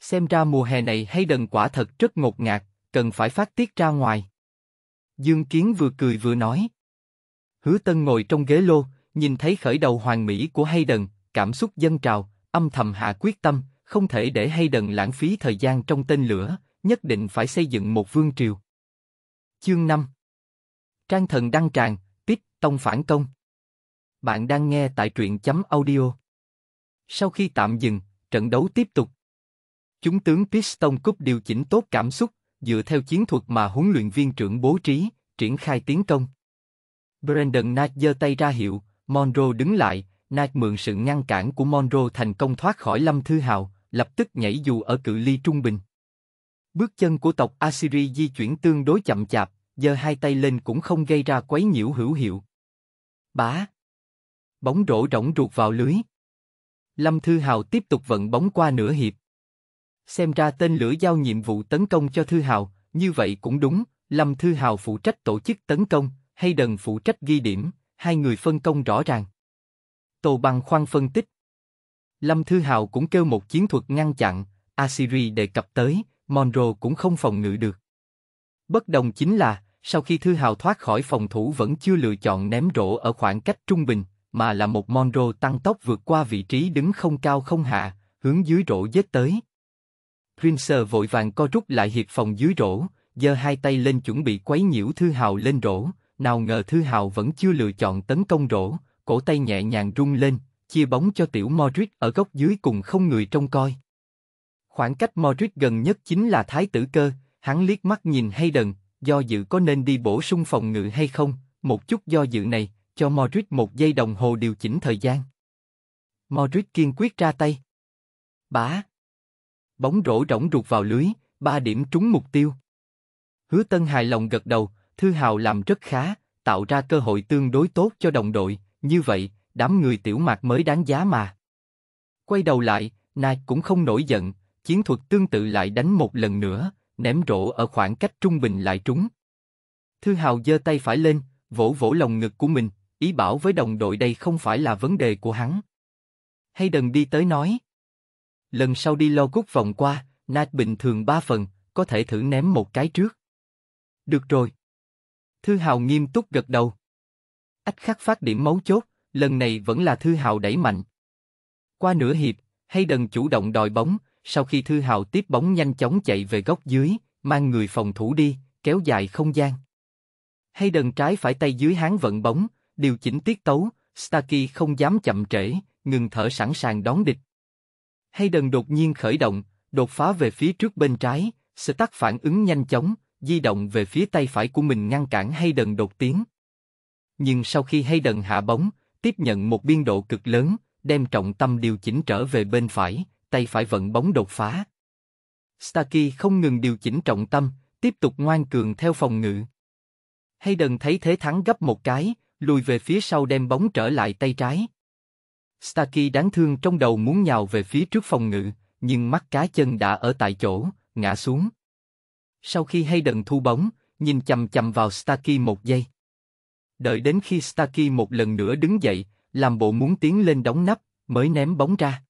Xem ra mùa hè này Hayden quả thật rất ngột ngạt, cần phải phát tiết ra ngoài. Dương Kiến vừa cười vừa nói. Hứa Tân ngồi trong ghế lô, nhìn thấy khởi đầu hoàng mỹ của Hayden, cảm xúc dân trào, âm thầm hạ quyết tâm, không thể để Hayden lãng phí thời gian trong tên lửa, nhất định phải xây dựng một vương triều. Chương 5 Trang thần đăng tràng, Pit Tông phản công. Bạn đang nghe tại truyện chấm audio. Sau khi tạm dừng, trận đấu tiếp tục. Chúng tướng Piston Cup điều chỉnh tốt cảm xúc, dựa theo chiến thuật mà huấn luyện viên trưởng bố trí, triển khai tiến công. Brandon Knight giơ tay ra hiệu, Monroe đứng lại, Knight mượn sự ngăn cản của Monroe thành công thoát khỏi Lâm Thư Hào, lập tức nhảy dù ở cự ly trung bình. Bước chân của tộc Assyri di chuyển tương đối chậm chạp, giơ hai tay lên cũng không gây ra quấy nhiễu hữu hiệu. Bá! Bóng rổ rỗng ruột vào lưới. Lâm Thư Hào tiếp tục vận bóng qua nửa hiệp. Xem ra tên lửa giao nhiệm vụ tấn công cho Thư Hào, như vậy cũng đúng, Lâm Thư Hào phụ trách tổ chức tấn công, hay Đần phụ trách ghi điểm, hai người phân công rõ ràng. Tô Băng Khoan phân tích. Lâm Thư Hào cũng kêu một chiến thuật ngăn chặn, Asiri đề cập tới, Monroe cũng không phòng ngự được. Bất đồng chính là, sau khi Thư Hào thoát khỏi phòng thủ vẫn chưa lựa chọn ném rổ ở khoảng cách trung bình, mà là một Monroe tăng tốc vượt qua vị trí đứng không cao không hạ, hướng dưới rổ dết tới. Rinser vội vàng co rút lại hiệp phòng dưới rổ, giơ hai tay lên chuẩn bị quấy nhiễu Thư Hào lên rổ, nào ngờ Thư Hào vẫn chưa lựa chọn tấn công rổ, cổ tay nhẹ nhàng rung lên, chia bóng cho tiểu Modric ở góc dưới cùng không người trông coi. Khoảng cách Modric gần nhất chính là Thái tử cơ, hắn liếc mắt nhìn Hayden, do dự có nên đi bổ sung phòng ngự hay không, một chút do dự này, cho Modric một giây đồng hồ điều chỉnh thời gian. Modric kiên quyết ra tay. Bá! bóng rổ rỗng ruột vào lưới, ba điểm trúng mục tiêu. Hứa Tân hài lòng gật đầu, Thư Hào làm rất khá, tạo ra cơ hội tương đối tốt cho đồng đội, như vậy, đám người tiểu mạc mới đáng giá mà. Quay đầu lại, nai cũng không nổi giận, chiến thuật tương tự lại đánh một lần nữa, ném rổ ở khoảng cách trung bình lại trúng. Thư Hào giơ tay phải lên, vỗ vỗ lòng ngực của mình, ý bảo với đồng đội đây không phải là vấn đề của hắn. Hay đừng đi tới nói lần sau đi lo cút vòng qua, nát bình thường ba phần, có thể thử ném một cái trước. Được rồi. Thư Hào nghiêm túc gật đầu. Ách khắc phát điểm mấu chốt, lần này vẫn là Thư Hào đẩy mạnh. Qua nửa hiệp, hay đần chủ động đòi bóng, sau khi Thư Hào tiếp bóng nhanh chóng chạy về góc dưới, mang người phòng thủ đi, kéo dài không gian. Hay đần trái phải tay dưới háng vận bóng, điều chỉnh tiết tấu, staki không dám chậm trễ, ngừng thở sẵn sàng đón địch hay đần đột nhiên khởi động, đột phá về phía trước bên trái, sẽ tắt phản ứng nhanh chóng, di động về phía tay phải của mình ngăn cản hay đần đột tiến. Nhưng sau khi hay đần hạ bóng, tiếp nhận một biên độ cực lớn, đem trọng tâm điều chỉnh trở về bên phải, tay phải vận bóng đột phá. Staki không ngừng điều chỉnh trọng tâm, tiếp tục ngoan cường theo phòng ngự. Hay đần thấy thế thắng gấp một cái, lùi về phía sau đem bóng trở lại tay trái. Starkey đáng thương trong đầu muốn nhào về phía trước phòng ngự, nhưng mắt cá chân đã ở tại chỗ, ngã xuống. Sau khi Hayden thu bóng, nhìn chầm chầm vào Starkey một giây. Đợi đến khi Starkey một lần nữa đứng dậy, làm bộ muốn tiến lên đóng nắp, mới ném bóng ra.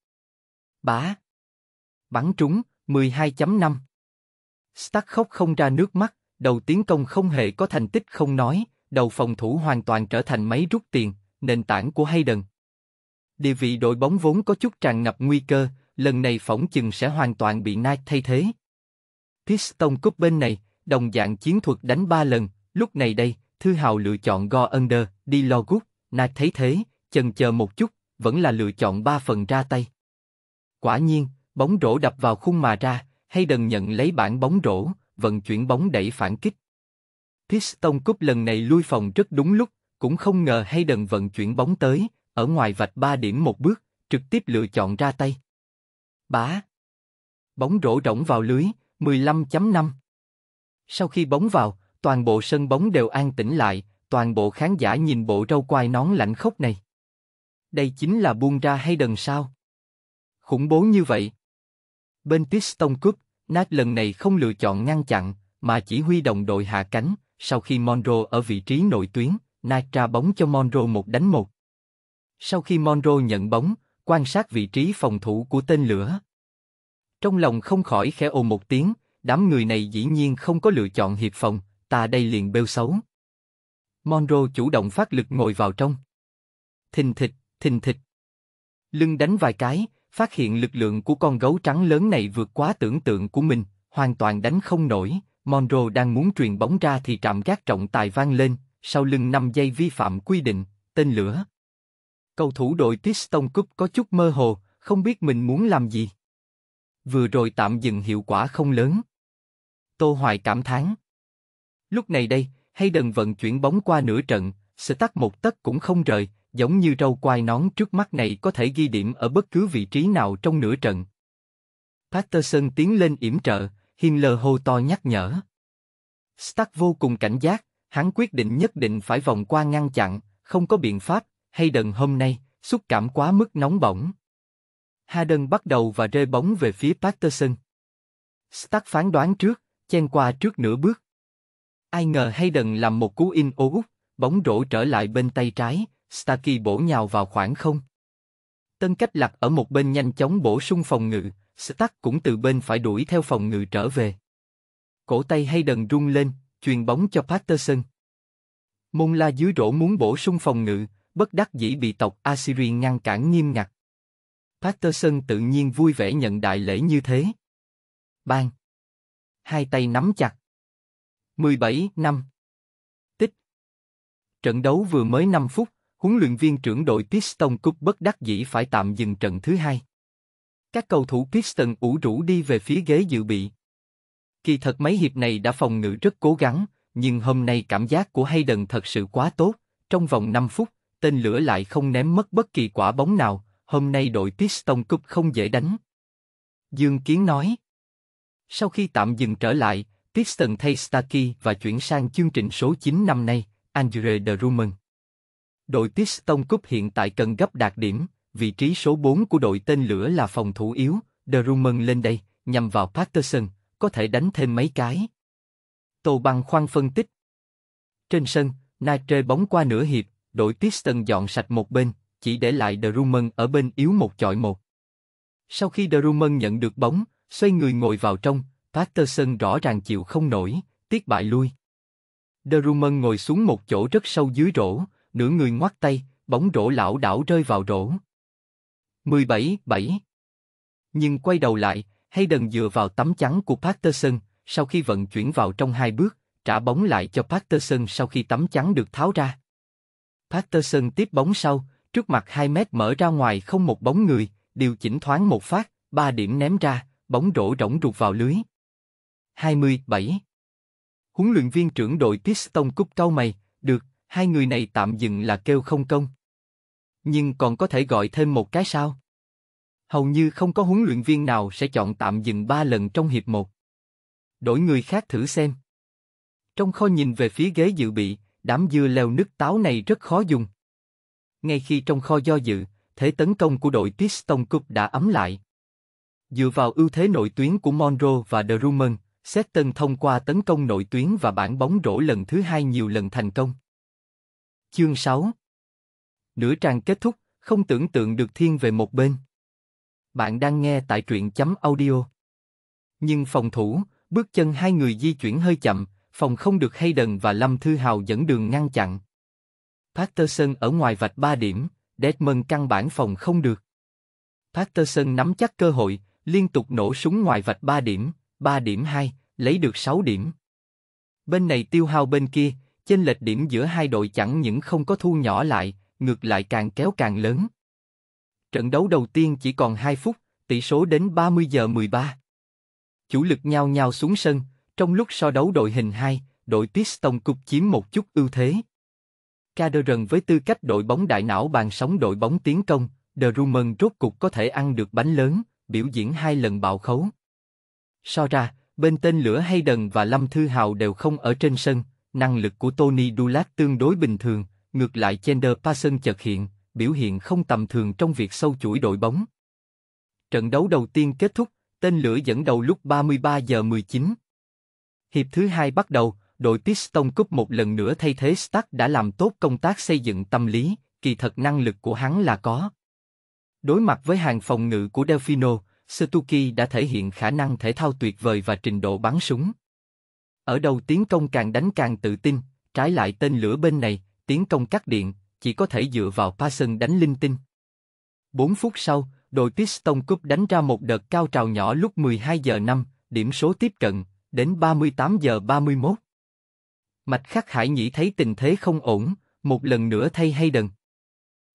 Bá! Bắn trúng, 12.5. Stark khóc không ra nước mắt, đầu tiến công không hề có thành tích không nói, đầu phòng thủ hoàn toàn trở thành máy rút tiền, nền tảng của Hayden, Địa vị đội bóng vốn có chút tràn ngập nguy cơ, lần này phỏng chừng sẽ hoàn toàn bị Nike thay thế. Piston Cup bên này, đồng dạng chiến thuật đánh 3 lần, lúc này đây, Thư Hào lựa chọn Go Under, đi Logut, Nike thấy thế, chần chờ một chút, vẫn là lựa chọn 3 phần ra tay. Quả nhiên, bóng rổ đập vào khung mà ra, hay đần nhận lấy bản bóng rổ, vận chuyển bóng đẩy phản kích. Piston Cup lần này lui phòng rất đúng lúc, cũng không ngờ hay đần vận chuyển bóng tới, ở ngoài vạch ba điểm một bước, trực tiếp lựa chọn ra tay. Bá. Bóng rổ rỗng vào lưới, 15.5. Sau khi bóng vào, toàn bộ sân bóng đều an tĩnh lại, toàn bộ khán giả nhìn bộ râu quai nón lạnh khốc này. Đây chính là buông ra hay đần sao? Khủng bố như vậy. Bên Piston Cup, Nat lần này không lựa chọn ngăn chặn, mà chỉ huy động đội hạ cánh, sau khi Monroe ở vị trí nội tuyến, Nat ra bóng cho Monroe một đánh một. Sau khi Monroe nhận bóng, quan sát vị trí phòng thủ của tên lửa. Trong lòng không khỏi khẽ ồ một tiếng, đám người này dĩ nhiên không có lựa chọn hiệp phòng, ta đây liền bêu xấu. Monroe chủ động phát lực ngồi vào trong. Thình thịch, thình thịch. Lưng đánh vài cái, phát hiện lực lượng của con gấu trắng lớn này vượt quá tưởng tượng của mình, hoàn toàn đánh không nổi. Monroe đang muốn truyền bóng ra thì trạm gác trọng tài vang lên, sau lưng 5 giây vi phạm quy định, tên lửa. Cầu thủ đội Piston Cup có chút mơ hồ, không biết mình muốn làm gì. Vừa rồi tạm dừng hiệu quả không lớn. Tô Hoài cảm thán. Lúc này đây, Hayden vận chuyển bóng qua nửa trận, sẽ tắt một tấc cũng không rời, giống như râu quai nón trước mắt này có thể ghi điểm ở bất cứ vị trí nào trong nửa trận. Patterson tiến lên yểm trợ, Himmler hô to nhắc nhở. Stark vô cùng cảnh giác, hắn quyết định nhất định phải vòng qua ngăn chặn, không có biện pháp, hay đần hôm nay, xúc cảm quá mức nóng bỏng. Harden bắt đầu và rơi bóng về phía Patterson. Stark phán đoán trước, chen qua trước nửa bước. Ai ngờ Hayden làm một cú in ô út, bóng rổ trở lại bên tay trái, Starkey bổ nhào vào khoảng không. Tân cách lạc ở một bên nhanh chóng bổ sung phòng ngự, Stark cũng từ bên phải đuổi theo phòng ngự trở về. Cổ tay Hayden rung lên, truyền bóng cho Patterson. Môn la dưới rổ muốn bổ sung phòng ngự, bất đắc dĩ bị tộc Assyrian ngăn cản nghiêm ngặt. Patterson tự nhiên vui vẻ nhận đại lễ như thế. Bang! Hai tay nắm chặt. 17 năm Tích Trận đấu vừa mới 5 phút, huấn luyện viên trưởng đội Piston Cup bất đắc dĩ phải tạm dừng trận thứ hai. Các cầu thủ Piston ủ rũ đi về phía ghế dự bị. Kỳ thật mấy hiệp này đã phòng ngự rất cố gắng, nhưng hôm nay cảm giác của Hayden thật sự quá tốt, trong vòng 5 phút, tên lửa lại không ném mất bất kỳ quả bóng nào, hôm nay đội Piston Cup không dễ đánh. Dương Kiến nói. Sau khi tạm dừng trở lại, Piston thay Starkey và chuyển sang chương trình số 9 năm nay, Andre de Đội Piston Cup hiện tại cần gấp đạt điểm, vị trí số 4 của đội tên lửa là phòng thủ yếu, de lên đây, nhằm vào Patterson, có thể đánh thêm mấy cái. Tô Băng Khoan phân tích. Trên sân, nai Natre bóng qua nửa hiệp, đội Piston dọn sạch một bên, chỉ để lại Drummond ở bên yếu một chọi một. Sau khi Drummond nhận được bóng, xoay người ngồi vào trong, Patterson rõ ràng chịu không nổi, tiếc bại lui. Drummond ngồi xuống một chỗ rất sâu dưới rổ, nửa người ngoắt tay, bóng rổ lão đảo rơi vào rổ. 17-7 Nhưng quay đầu lại, Hayden dựa vào tấm chắn của Patterson, sau khi vận chuyển vào trong hai bước, trả bóng lại cho Patterson sau khi tấm chắn được tháo ra. Patterson tiếp bóng sau, trước mặt 2 mét mở ra ngoài không một bóng người, điều chỉnh thoáng một phát, 3 điểm ném ra, bóng rổ rỗng ruột vào lưới. 27. Huấn luyện viên trưởng đội Piston cúc cau mày, được, hai người này tạm dừng là kêu không công. Nhưng còn có thể gọi thêm một cái sao? Hầu như không có huấn luyện viên nào sẽ chọn tạm dừng 3 lần trong hiệp 1. Đổi người khác thử xem. Trong kho nhìn về phía ghế dự bị, đám dưa leo nước táo này rất khó dùng. Ngay khi trong kho do dự, thế tấn công của đội Piston Cup đã ấm lại. Dựa vào ưu thế nội tuyến của Monroe và Drummond, Seton thông qua tấn công nội tuyến và bản bóng rổ lần thứ hai nhiều lần thành công. Chương 6 Nửa trang kết thúc, không tưởng tượng được thiên về một bên. Bạn đang nghe tại truyện chấm audio. Nhưng phòng thủ, bước chân hai người di chuyển hơi chậm, phòng không được đần và Lâm Thư Hào dẫn đường ngăn chặn. Patterson ở ngoài vạch 3 điểm, Desmond căn bản phòng không được. Patterson nắm chắc cơ hội, liên tục nổ súng ngoài vạch 3 điểm, 3 điểm 2, lấy được 6 điểm. Bên này tiêu hao bên kia, chênh lệch điểm giữa hai đội chẳng những không có thu nhỏ lại, ngược lại càng kéo càng lớn. Trận đấu đầu tiên chỉ còn 2 phút, tỷ số đến 30 giờ 13. Chủ lực nhau nhau xuống sân, trong lúc so đấu đội hình 2, đội Piston cục chiếm một chút ưu thế. Caderon với tư cách đội bóng đại não bàn sóng đội bóng tiến công, drummond rốt cục có thể ăn được bánh lớn, biểu diễn hai lần bạo khấu. So ra, bên tên lửa Hayden và Lâm Thư Hào đều không ở trên sân, năng lực của Tony Dulac tương đối bình thường, ngược lại chandler Parson chợt hiện, biểu hiện không tầm thường trong việc sâu chuỗi đội bóng. Trận đấu đầu tiên kết thúc, tên lửa dẫn đầu lúc 33 giờ 19, Hiệp thứ hai bắt đầu, đội Piston Cup một lần nữa thay thế Stark đã làm tốt công tác xây dựng tâm lý, kỳ thật năng lực của hắn là có. Đối mặt với hàng phòng ngự của Delfino, Setuki đã thể hiện khả năng thể thao tuyệt vời và trình độ bắn súng. Ở đầu tiến công càng đánh càng tự tin, trái lại tên lửa bên này, tiến công cắt điện, chỉ có thể dựa vào Parson đánh linh tinh. 4 phút sau, đội Piston Cup đánh ra một đợt cao trào nhỏ lúc 12 giờ 5, điểm số tiếp cận, đến 38 giờ 31. Mạch Khắc Hải Nhĩ thấy tình thế không ổn, một lần nữa thay hay đần.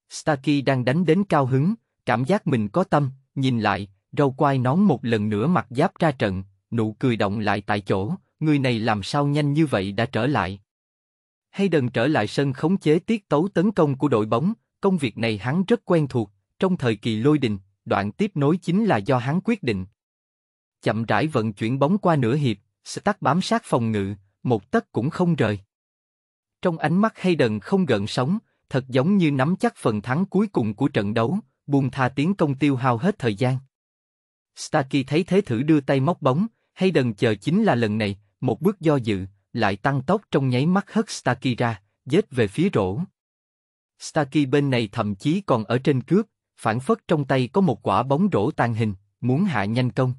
Starkey đang đánh đến cao hứng, cảm giác mình có tâm, nhìn lại, râu quai nón một lần nữa mặc giáp ra trận, nụ cười động lại tại chỗ, người này làm sao nhanh như vậy đã trở lại. Hay đần trở lại sân khống chế tiết tấu tấn công của đội bóng, công việc này hắn rất quen thuộc, trong thời kỳ lôi đình, đoạn tiếp nối chính là do hắn quyết định. Chậm rãi vận chuyển bóng qua nửa hiệp, Stark bám sát phòng ngự, một tấc cũng không rời. Trong ánh mắt Hayden không gợn sóng, thật giống như nắm chắc phần thắng cuối cùng của trận đấu, buông tha tiến công tiêu hao hết thời gian. Starkey thấy thế thử đưa tay móc bóng, Hayden chờ chính là lần này, một bước do dự, lại tăng tốc trong nháy mắt hất Starkey ra, dết về phía rổ. Starkey bên này thậm chí còn ở trên cướp, phản phất trong tay có một quả bóng rổ tàn hình, muốn hạ nhanh công.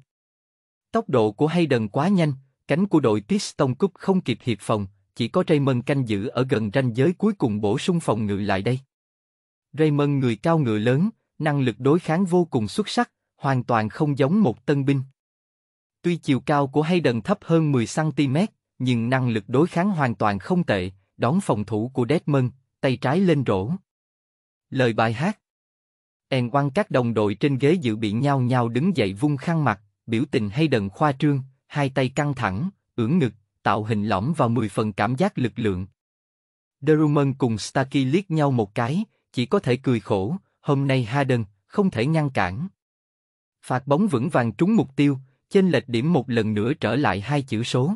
Tốc độ của Hayden quá nhanh, Cánh của đội Piston Cup không kịp hiệp phòng, chỉ có Raymond canh giữ ở gần ranh giới cuối cùng bổ sung phòng ngự lại đây. Raymond người cao ngựa lớn, năng lực đối kháng vô cùng xuất sắc, hoàn toàn không giống một tân binh. Tuy chiều cao của Hayden thấp hơn 10cm, nhưng năng lực đối kháng hoàn toàn không tệ, đón phòng thủ của Desmond, tay trái lên rổ. Lời bài hát en quan các đồng đội trên ghế dự bị nhau nhau đứng dậy vung khăn mặt, biểu tình Hayden khoa trương, hai tay căng thẳng, ưỡn ngực, tạo hình lõm vào 10 phần cảm giác lực lượng. Deruman cùng Starkey liếc nhau một cái, chỉ có thể cười khổ, hôm nay Harden, không thể ngăn cản. Phạt bóng vững vàng trúng mục tiêu, chênh lệch điểm một lần nữa trở lại hai chữ số.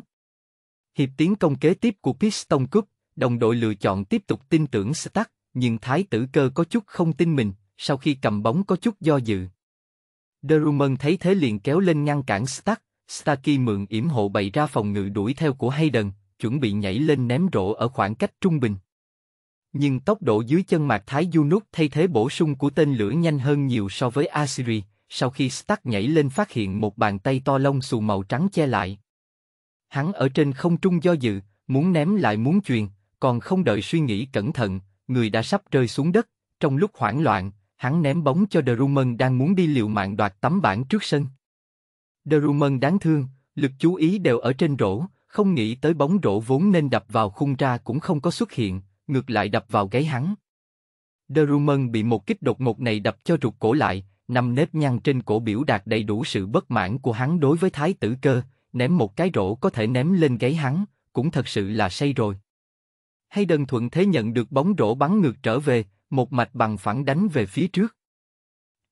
Hiệp tiến công kế tiếp của Piston Cup, đồng đội lựa chọn tiếp tục tin tưởng Stark, nhưng thái tử cơ có chút không tin mình, sau khi cầm bóng có chút do dự. Deruman thấy thế liền kéo lên ngăn cản Stark, Starkey mượn yểm hộ bày ra phòng ngự đuổi theo của Hayden, chuẩn bị nhảy lên ném rổ ở khoảng cách trung bình. Nhưng tốc độ dưới chân Mạc Thái Yunus thay thế bổ sung của tên lửa nhanh hơn nhiều so với Asiri, sau khi Stark nhảy lên phát hiện một bàn tay to lông xù màu trắng che lại. Hắn ở trên không trung do dự, muốn ném lại muốn truyền, còn không đợi suy nghĩ cẩn thận, người đã sắp rơi xuống đất, trong lúc hoảng loạn, hắn ném bóng cho Drummond đang muốn đi liều mạng đoạt tấm bảng trước sân. Drummond đáng thương, lực chú ý đều ở trên rổ, không nghĩ tới bóng rổ vốn nên đập vào khung ra cũng không có xuất hiện, ngược lại đập vào gáy hắn. Drummond bị một kích đột ngột này đập cho rụt cổ lại, nằm nếp nhăn trên cổ biểu đạt đầy đủ sự bất mãn của hắn đối với thái tử cơ, ném một cái rổ có thể ném lên gáy hắn, cũng thật sự là say rồi. Hay đơn thuận thế nhận được bóng rổ bắn ngược trở về, một mạch bằng phẳng đánh về phía trước.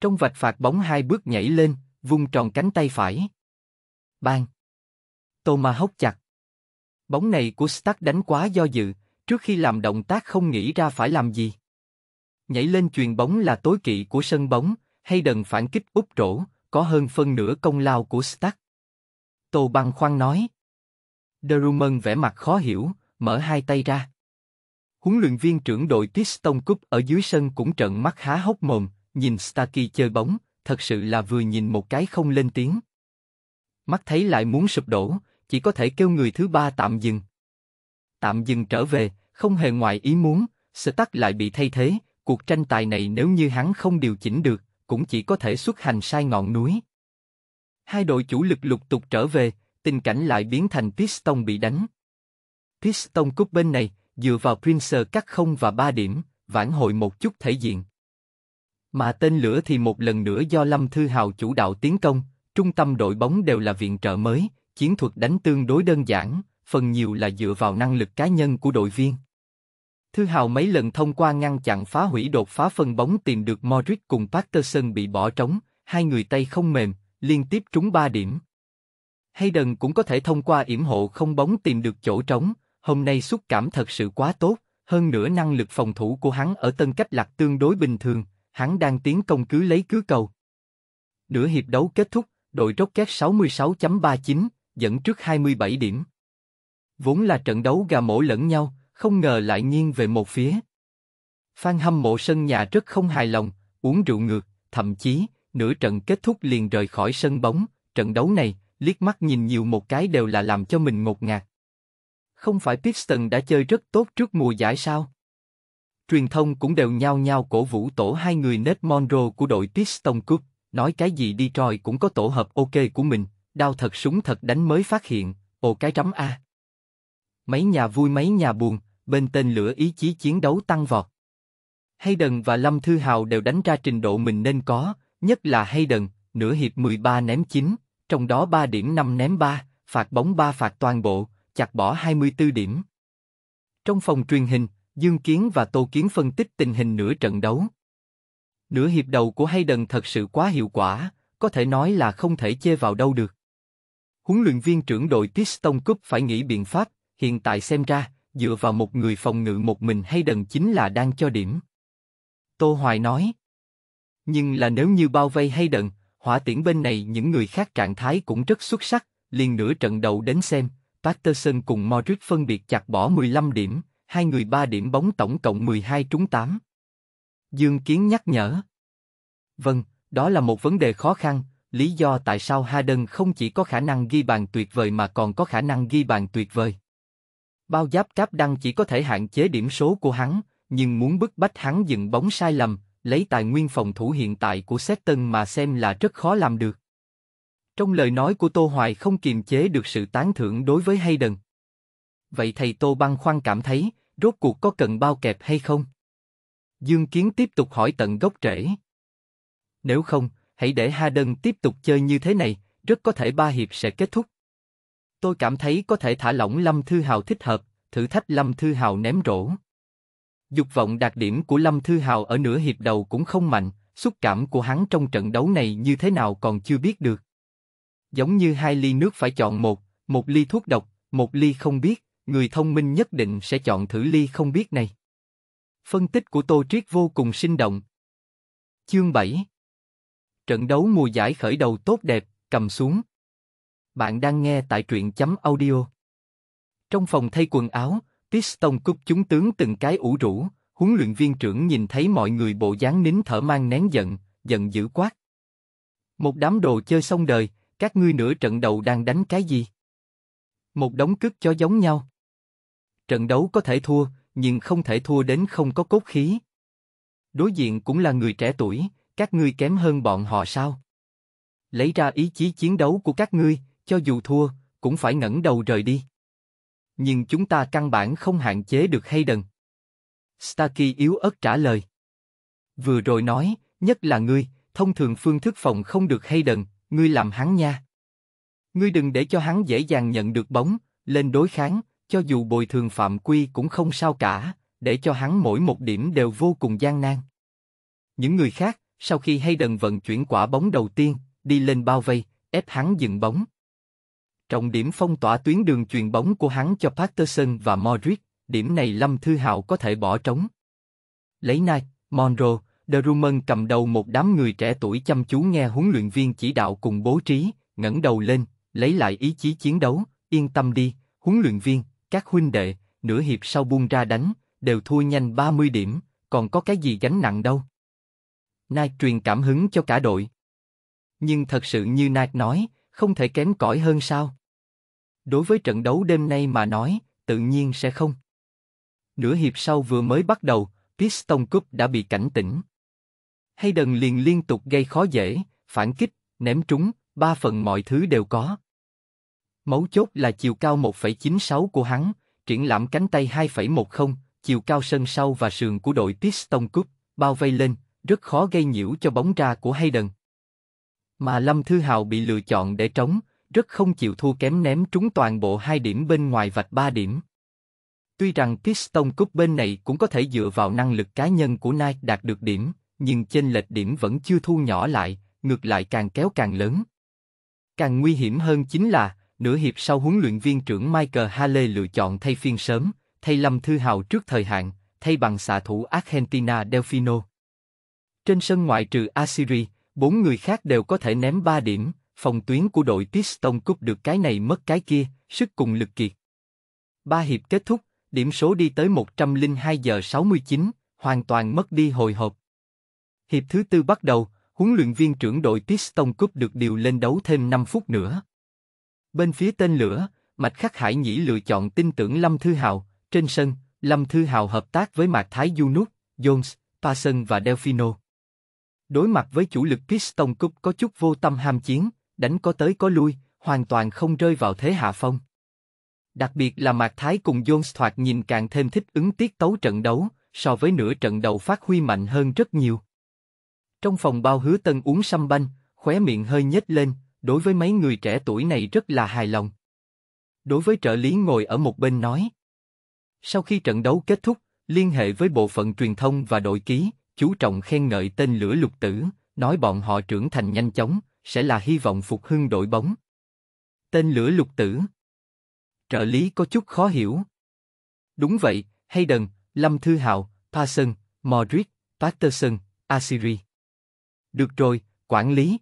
Trong vạch phạt bóng hai bước nhảy lên, vung tròn cánh tay phải. Bang! Thomas ma hốc chặt. Bóng này của Stark đánh quá do dự, trước khi làm động tác không nghĩ ra phải làm gì. Nhảy lên truyền bóng là tối kỵ của sân bóng, hay đần phản kích úp trổ, có hơn phân nửa công lao của Stark. Tô băng khoan nói. Drummond vẻ mặt khó hiểu, mở hai tay ra. Huấn luyện viên trưởng đội Piston Cup ở dưới sân cũng trợn mắt há hốc mồm, nhìn Starkey chơi bóng, thật sự là vừa nhìn một cái không lên tiếng. Mắt thấy lại muốn sụp đổ, chỉ có thể kêu người thứ ba tạm dừng. Tạm dừng trở về, không hề ngoài ý muốn, Stark lại bị thay thế, cuộc tranh tài này nếu như hắn không điều chỉnh được, cũng chỉ có thể xuất hành sai ngọn núi. Hai đội chủ lực lục tục trở về, tình cảnh lại biến thành Piston bị đánh. Piston cúp bên này, dựa vào Prince cắt không và ba điểm, vãn hồi một chút thể diện. Mà tên lửa thì một lần nữa do Lâm Thư Hào chủ đạo tiến công, trung tâm đội bóng đều là viện trợ mới, chiến thuật đánh tương đối đơn giản, phần nhiều là dựa vào năng lực cá nhân của đội viên. Thư Hào mấy lần thông qua ngăn chặn phá hủy đột phá phân bóng tìm được Modric cùng Patterson bị bỏ trống, hai người tay không mềm, liên tiếp trúng 3 điểm. Hayden cũng có thể thông qua yểm hộ không bóng tìm được chỗ trống, hôm nay xúc cảm thật sự quá tốt, hơn nữa năng lực phòng thủ của hắn ở tân cách lạc tương đối bình thường, hắn đang tiến công cứ lấy cứ cầu. Nửa hiệp đấu kết thúc, đội Rocket 66.39, dẫn trước 27 điểm. Vốn là trận đấu gà mổ lẫn nhau, không ngờ lại nghiêng về một phía. Phan hâm mộ sân nhà rất không hài lòng, uống rượu ngược, thậm chí, nửa trận kết thúc liền rời khỏi sân bóng, trận đấu này, liếc mắt nhìn nhiều một cái đều là làm cho mình ngột ngạt. Không phải Piston đã chơi rất tốt trước mùa giải sao? truyền thông cũng đều nhao nhao cổ vũ tổ hai người nết Monroe của đội Piston Cup, nói cái gì đi Detroit cũng có tổ hợp ok của mình, đau thật súng thật đánh mới phát hiện, ồ cái rắm A. Mấy nhà vui mấy nhà buồn, bên tên lửa ý chí chiến đấu tăng vọt. Hayden và Lâm Thư Hào đều đánh ra trình độ mình nên có, nhất là Hayden, nửa hiệp 13 ném 9, trong đó 3 điểm 5 ném 3, phạt bóng 3 phạt toàn bộ, chặt bỏ 24 điểm. Trong phòng truyền hình, Dương Kiến và Tô Kiến phân tích tình hình nửa trận đấu. Nửa hiệp đầu của Hayden thật sự quá hiệu quả, có thể nói là không thể chê vào đâu được. Huấn luyện viên trưởng đội Piston Cup phải nghĩ biện pháp, hiện tại xem ra, dựa vào một người phòng ngự một mình Hayden chính là đang cho điểm. Tô Hoài nói. Nhưng là nếu như bao vây Hayden, hỏa tiễn bên này những người khác trạng thái cũng rất xuất sắc, liền nửa trận đầu đến xem, Patterson cùng Modric phân biệt chặt bỏ 15 điểm, hai người ba điểm bóng tổng cộng 12 trúng 8. Dương Kiến nhắc nhở. Vâng, đó là một vấn đề khó khăn, lý do tại sao Harden không chỉ có khả năng ghi bàn tuyệt vời mà còn có khả năng ghi bàn tuyệt vời. Bao giáp cáp đăng chỉ có thể hạn chế điểm số của hắn, nhưng muốn bức bách hắn dừng bóng sai lầm, lấy tài nguyên phòng thủ hiện tại của Sexton mà xem là rất khó làm được. Trong lời nói của Tô Hoài không kiềm chế được sự tán thưởng đối với Hayden. Vậy thầy Tô Băng Khoan cảm thấy, rốt cuộc có cần bao kẹp hay không? Dương Kiến tiếp tục hỏi tận gốc rễ. Nếu không, hãy để Ha Đơn tiếp tục chơi như thế này, rất có thể ba hiệp sẽ kết thúc. Tôi cảm thấy có thể thả lỏng Lâm Thư Hào thích hợp, thử thách Lâm Thư Hào ném rổ. Dục vọng đạt điểm của Lâm Thư Hào ở nửa hiệp đầu cũng không mạnh, xúc cảm của hắn trong trận đấu này như thế nào còn chưa biết được. Giống như hai ly nước phải chọn một, một ly thuốc độc, một ly không biết, người thông minh nhất định sẽ chọn thử ly không biết này. Phân tích của Tô Triết vô cùng sinh động. Chương 7 Trận đấu mùa giải khởi đầu tốt đẹp, cầm xuống. Bạn đang nghe tại truyện chấm audio. Trong phòng thay quần áo, Piston cúp chúng tướng từng cái ủ rũ, huấn luyện viên trưởng nhìn thấy mọi người bộ dáng nín thở mang nén giận, giận dữ quát. Một đám đồ chơi xong đời, các ngươi nửa trận đầu đang đánh cái gì? Một đống cước cho giống nhau. Trận đấu có thể thua, nhưng không thể thua đến không có cốt khí. Đối diện cũng là người trẻ tuổi, các ngươi kém hơn bọn họ sao? Lấy ra ý chí chiến đấu của các ngươi, cho dù thua, cũng phải ngẩng đầu rời đi. Nhưng chúng ta căn bản không hạn chế được Hayden. Starkey yếu ớt trả lời. Vừa rồi nói, nhất là ngươi, thông thường phương thức phòng không được Hayden, ngươi làm hắn nha. Ngươi đừng để cho hắn dễ dàng nhận được bóng, lên đối kháng, cho dù bồi thường phạm quy cũng không sao cả, để cho hắn mỗi một điểm đều vô cùng gian nan. Những người khác, sau khi Hayden vận chuyển quả bóng đầu tiên, đi lên bao vây, ép hắn dừng bóng. Trọng điểm phong tỏa tuyến đường truyền bóng của hắn cho Patterson và Modric, điểm này Lâm Thư Hạo có thể bỏ trống. Lấy Nike, Monroe, Drummond cầm đầu một đám người trẻ tuổi chăm chú nghe huấn luyện viên chỉ đạo cùng bố trí, ngẩng đầu lên, lấy lại ý chí chiến đấu, yên tâm đi, huấn luyện viên, các huynh đệ, nửa hiệp sau buông ra đánh, đều thua nhanh 30 điểm, còn có cái gì gánh nặng đâu. Nike truyền cảm hứng cho cả đội. Nhưng thật sự như Nike nói, không thể kém cỏi hơn sao. Đối với trận đấu đêm nay mà nói, tự nhiên sẽ không. Nửa hiệp sau vừa mới bắt đầu, Piston Cup đã bị cảnh tỉnh. Hayden liền liên tục gây khó dễ, phản kích, ném trúng, ba phần mọi thứ đều có. Mấu chốt là chiều cao 1,96 của hắn, triển lãm cánh tay 2,10, chiều cao sân sau và sườn của đội Piston Cup, bao vây lên, rất khó gây nhiễu cho bóng ra của Hayden. Mà Lâm Thư Hào bị lựa chọn để trống, rất không chịu thua kém ném trúng toàn bộ hai điểm bên ngoài vạch ba điểm. Tuy rằng Piston Cup bên này cũng có thể dựa vào năng lực cá nhân của Nike đạt được điểm, nhưng trên lệch điểm vẫn chưa thu nhỏ lại, ngược lại càng kéo càng lớn. Càng nguy hiểm hơn chính là, Nửa hiệp sau huấn luyện viên trưởng Michael Hale lựa chọn thay phiên sớm, thay Lâm Thư Hào trước thời hạn, thay bằng xạ thủ Argentina Delfino. Trên sân ngoại trừ Asiri, bốn người khác đều có thể ném 3 điểm, phòng tuyến của đội Piston Cup được cái này mất cái kia, sức cùng lực kiệt. Ba hiệp kết thúc, điểm số đi tới 102 giờ 69, hoàn toàn mất đi hồi hộp. Hiệp thứ tư bắt đầu, huấn luyện viên trưởng đội Piston Cup được điều lên đấu thêm 5 phút nữa. Bên phía tên lửa, Mạch Khắc Hải Nhĩ lựa chọn tin tưởng Lâm Thư Hào, trên sân, Lâm Thư Hào hợp tác với Mạc Thái Yunus, Jones, Parson và Delfino. Đối mặt với chủ lực Piston Cup có chút vô tâm ham chiến, đánh có tới có lui, hoàn toàn không rơi vào thế hạ phong. Đặc biệt là Mạc Thái cùng Jones thoạt nhìn càng thêm thích ứng tiết tấu trận đấu, so với nửa trận đầu phát huy mạnh hơn rất nhiều. Trong phòng bao hứa tân uống sâm banh, khóe miệng hơi nhếch lên, đối với mấy người trẻ tuổi này rất là hài lòng. Đối với trợ lý ngồi ở một bên nói. Sau khi trận đấu kết thúc, liên hệ với bộ phận truyền thông và đội ký, chú trọng khen ngợi tên lửa lục tử, nói bọn họ trưởng thành nhanh chóng, sẽ là hy vọng phục hưng đội bóng. Tên lửa lục tử. Trợ lý có chút khó hiểu. Đúng vậy, Hayden, Lâm Thư Hào, Parson, Modric, Patterson, Asiri. Được rồi, quản lý,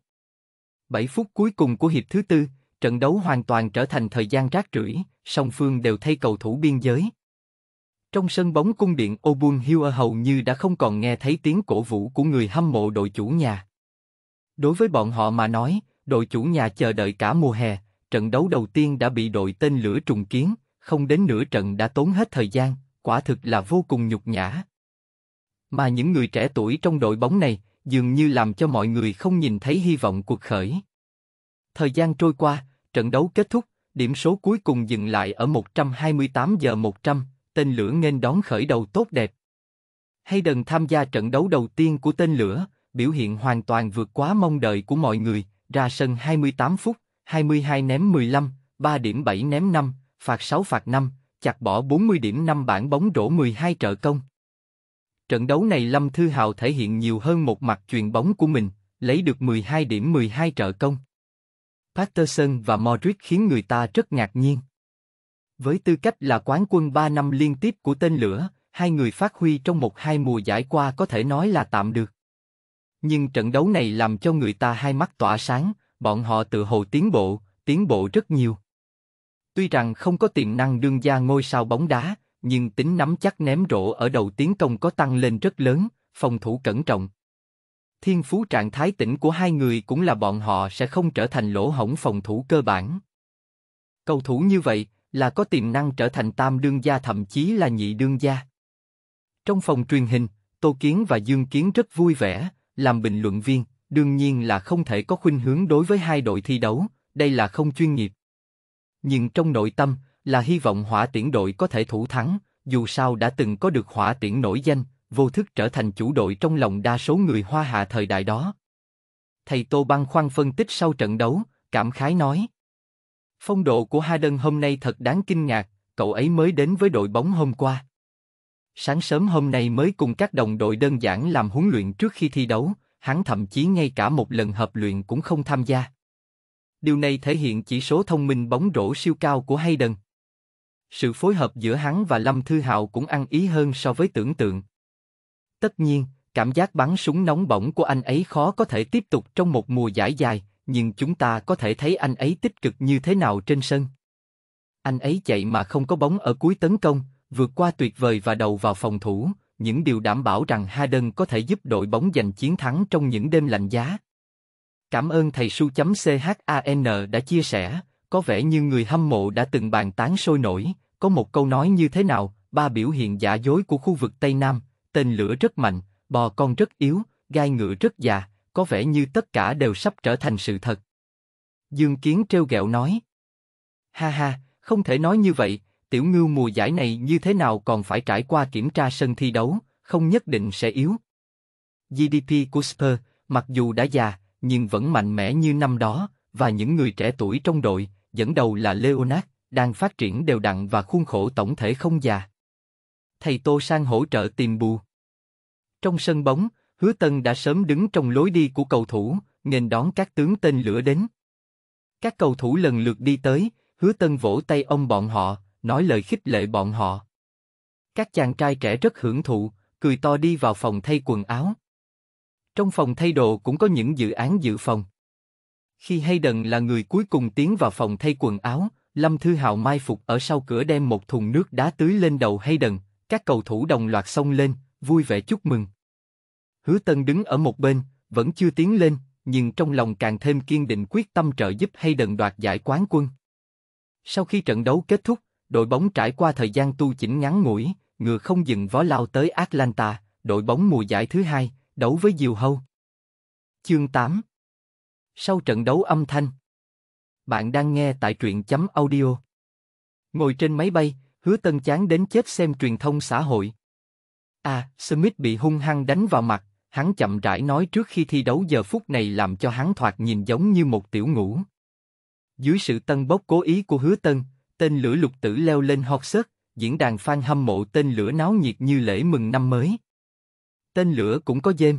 7 phút cuối cùng của hiệp thứ tư, trận đấu hoàn toàn trở thành thời gian rác rưởi, song phương đều thay cầu thủ biên giới. Trong sân bóng cung điện Obun Hill hầu như đã không còn nghe thấy tiếng cổ vũ của người hâm mộ đội chủ nhà. Đối với bọn họ mà nói, đội chủ nhà chờ đợi cả mùa hè, trận đấu đầu tiên đã bị đội tên lửa trùng kiến, không đến nửa trận đã tốn hết thời gian, quả thực là vô cùng nhục nhã. Mà những người trẻ tuổi trong đội bóng này, dường như làm cho mọi người không nhìn thấy hy vọng cuộc khởi. Thời gian trôi qua, trận đấu kết thúc, điểm số cuối cùng dừng lại ở 128 giờ 100, tên lửa nên đón khởi đầu tốt đẹp. Hayden tham gia trận đấu đầu tiên của tên lửa, biểu hiện hoàn toàn vượt quá mong đợi của mọi người, ra sân 28 phút, 22 ném 15, 3 điểm 7 ném 5, phạt 6 phạt 5, chặt bỏ 40 điểm 5 bản bóng rổ 12 trợ công. Trận đấu này Lâm Thư Hào thể hiện nhiều hơn một mặt truyền bóng của mình, lấy được 12 điểm 12 trợ công. Patterson và Modric khiến người ta rất ngạc nhiên. Với tư cách là quán quân 3 năm liên tiếp của tên lửa, hai người phát huy trong một hai mùa giải qua có thể nói là tạm được. Nhưng trận đấu này làm cho người ta hai mắt tỏa sáng, bọn họ tự hồ tiến bộ, tiến bộ rất nhiều. Tuy rằng không có tiềm năng đương gia ngôi sao bóng đá, nhưng tính nắm chắc ném rổ ở đầu tiến công có tăng lên rất lớn, phòng thủ cẩn trọng. Thiên phú trạng thái tỉnh của hai người cũng là bọn họ sẽ không trở thành lỗ hổng phòng thủ cơ bản. Cầu thủ như vậy là có tiềm năng trở thành tam đương gia thậm chí là nhị đương gia. Trong phòng truyền hình, Tô Kiến và Dương Kiến rất vui vẻ, làm bình luận viên, đương nhiên là không thể có khuynh hướng đối với hai đội thi đấu, đây là không chuyên nghiệp. Nhưng trong nội tâm, là hy vọng hỏa tiễn đội có thể thủ thắng, dù sao đã từng có được hỏa tiễn nổi danh, vô thức trở thành chủ đội trong lòng đa số người Hoa Hạ thời đại đó. Thầy Tô Băng khoan phân tích sau trận đấu, cảm khái nói. Phong độ của Hà Đơn hôm nay thật đáng kinh ngạc, cậu ấy mới đến với đội bóng hôm qua. Sáng sớm hôm nay mới cùng các đồng đội đơn giản làm huấn luyện trước khi thi đấu, hắn thậm chí ngay cả một lần hợp luyện cũng không tham gia. Điều này thể hiện chỉ số thông minh bóng rổ siêu cao của Hayden. Sự phối hợp giữa hắn và Lâm Thư Hạo cũng ăn ý hơn so với tưởng tượng. Tất nhiên, cảm giác bắn súng nóng bỏng của anh ấy khó có thể tiếp tục trong một mùa giải dài, nhưng chúng ta có thể thấy anh ấy tích cực như thế nào trên sân. Anh ấy chạy mà không có bóng ở cuối tấn công, vượt qua tuyệt vời và đầu vào phòng thủ, những điều đảm bảo rằng Harden có thể giúp đội bóng giành chiến thắng trong những đêm lạnh giá. Cảm ơn thầy su.chan đã chia sẻ, có vẻ như người hâm mộ đã từng bàn tán sôi nổi, có một câu nói như thế nào, ba biểu hiện giả dối của khu vực Tây Nam, tên lửa rất mạnh, bò con rất yếu, gai ngựa rất già, có vẻ như tất cả đều sắp trở thành sự thật. Dương Kiến treo gẹo nói. Ha ha, không thể nói như vậy, tiểu ngưu mùa giải này như thế nào còn phải trải qua kiểm tra sân thi đấu, không nhất định sẽ yếu. GDP của Spurs, mặc dù đã già, nhưng vẫn mạnh mẽ như năm đó, và những người trẻ tuổi trong đội, dẫn đầu là Leonard, đang phát triển đều đặn và khuôn khổ tổng thể không già. Thầy Tô Sang hỗ trợ tìm bù. Trong sân bóng, Hứa Tân đã sớm đứng trong lối đi của cầu thủ, nghênh đón các tướng tên lửa đến. Các cầu thủ lần lượt đi tới, Hứa Tân vỗ tay ông bọn họ, nói lời khích lệ bọn họ. Các chàng trai trẻ rất hưởng thụ, cười to đi vào phòng thay quần áo. Trong phòng thay đồ cũng có những dự án dự phòng. Khi Hayden là người cuối cùng tiến vào phòng thay quần áo, Lâm Thư Hào mai phục ở sau cửa đem một thùng nước đá tưới lên đầu Hayden, các cầu thủ đồng loạt xông lên, vui vẻ chúc mừng. Hứa Tân đứng ở một bên, vẫn chưa tiến lên, nhưng trong lòng càng thêm kiên định quyết tâm trợ giúp Hayden đoạt giải quán quân. Sau khi trận đấu kết thúc, đội bóng trải qua thời gian tu chỉnh ngắn ngủi, ngựa không dừng vó lao tới Atlanta, đội bóng mùa giải thứ hai, đấu với Diều Hâu. Chương 8 sau trận đấu âm thanh. Bạn đang nghe tại truyện chấm audio. Ngồi trên máy bay, hứa tân chán đến chết xem truyền thông xã hội. À, Smith bị hung hăng đánh vào mặt, hắn chậm rãi nói trước khi thi đấu giờ phút này làm cho hắn thoạt nhìn giống như một tiểu ngũ. Dưới sự tân bốc cố ý của hứa tân, tên lửa lục tử leo lên hot search, diễn đàn fan hâm mộ tên lửa náo nhiệt như lễ mừng năm mới. Tên lửa cũng có dêm.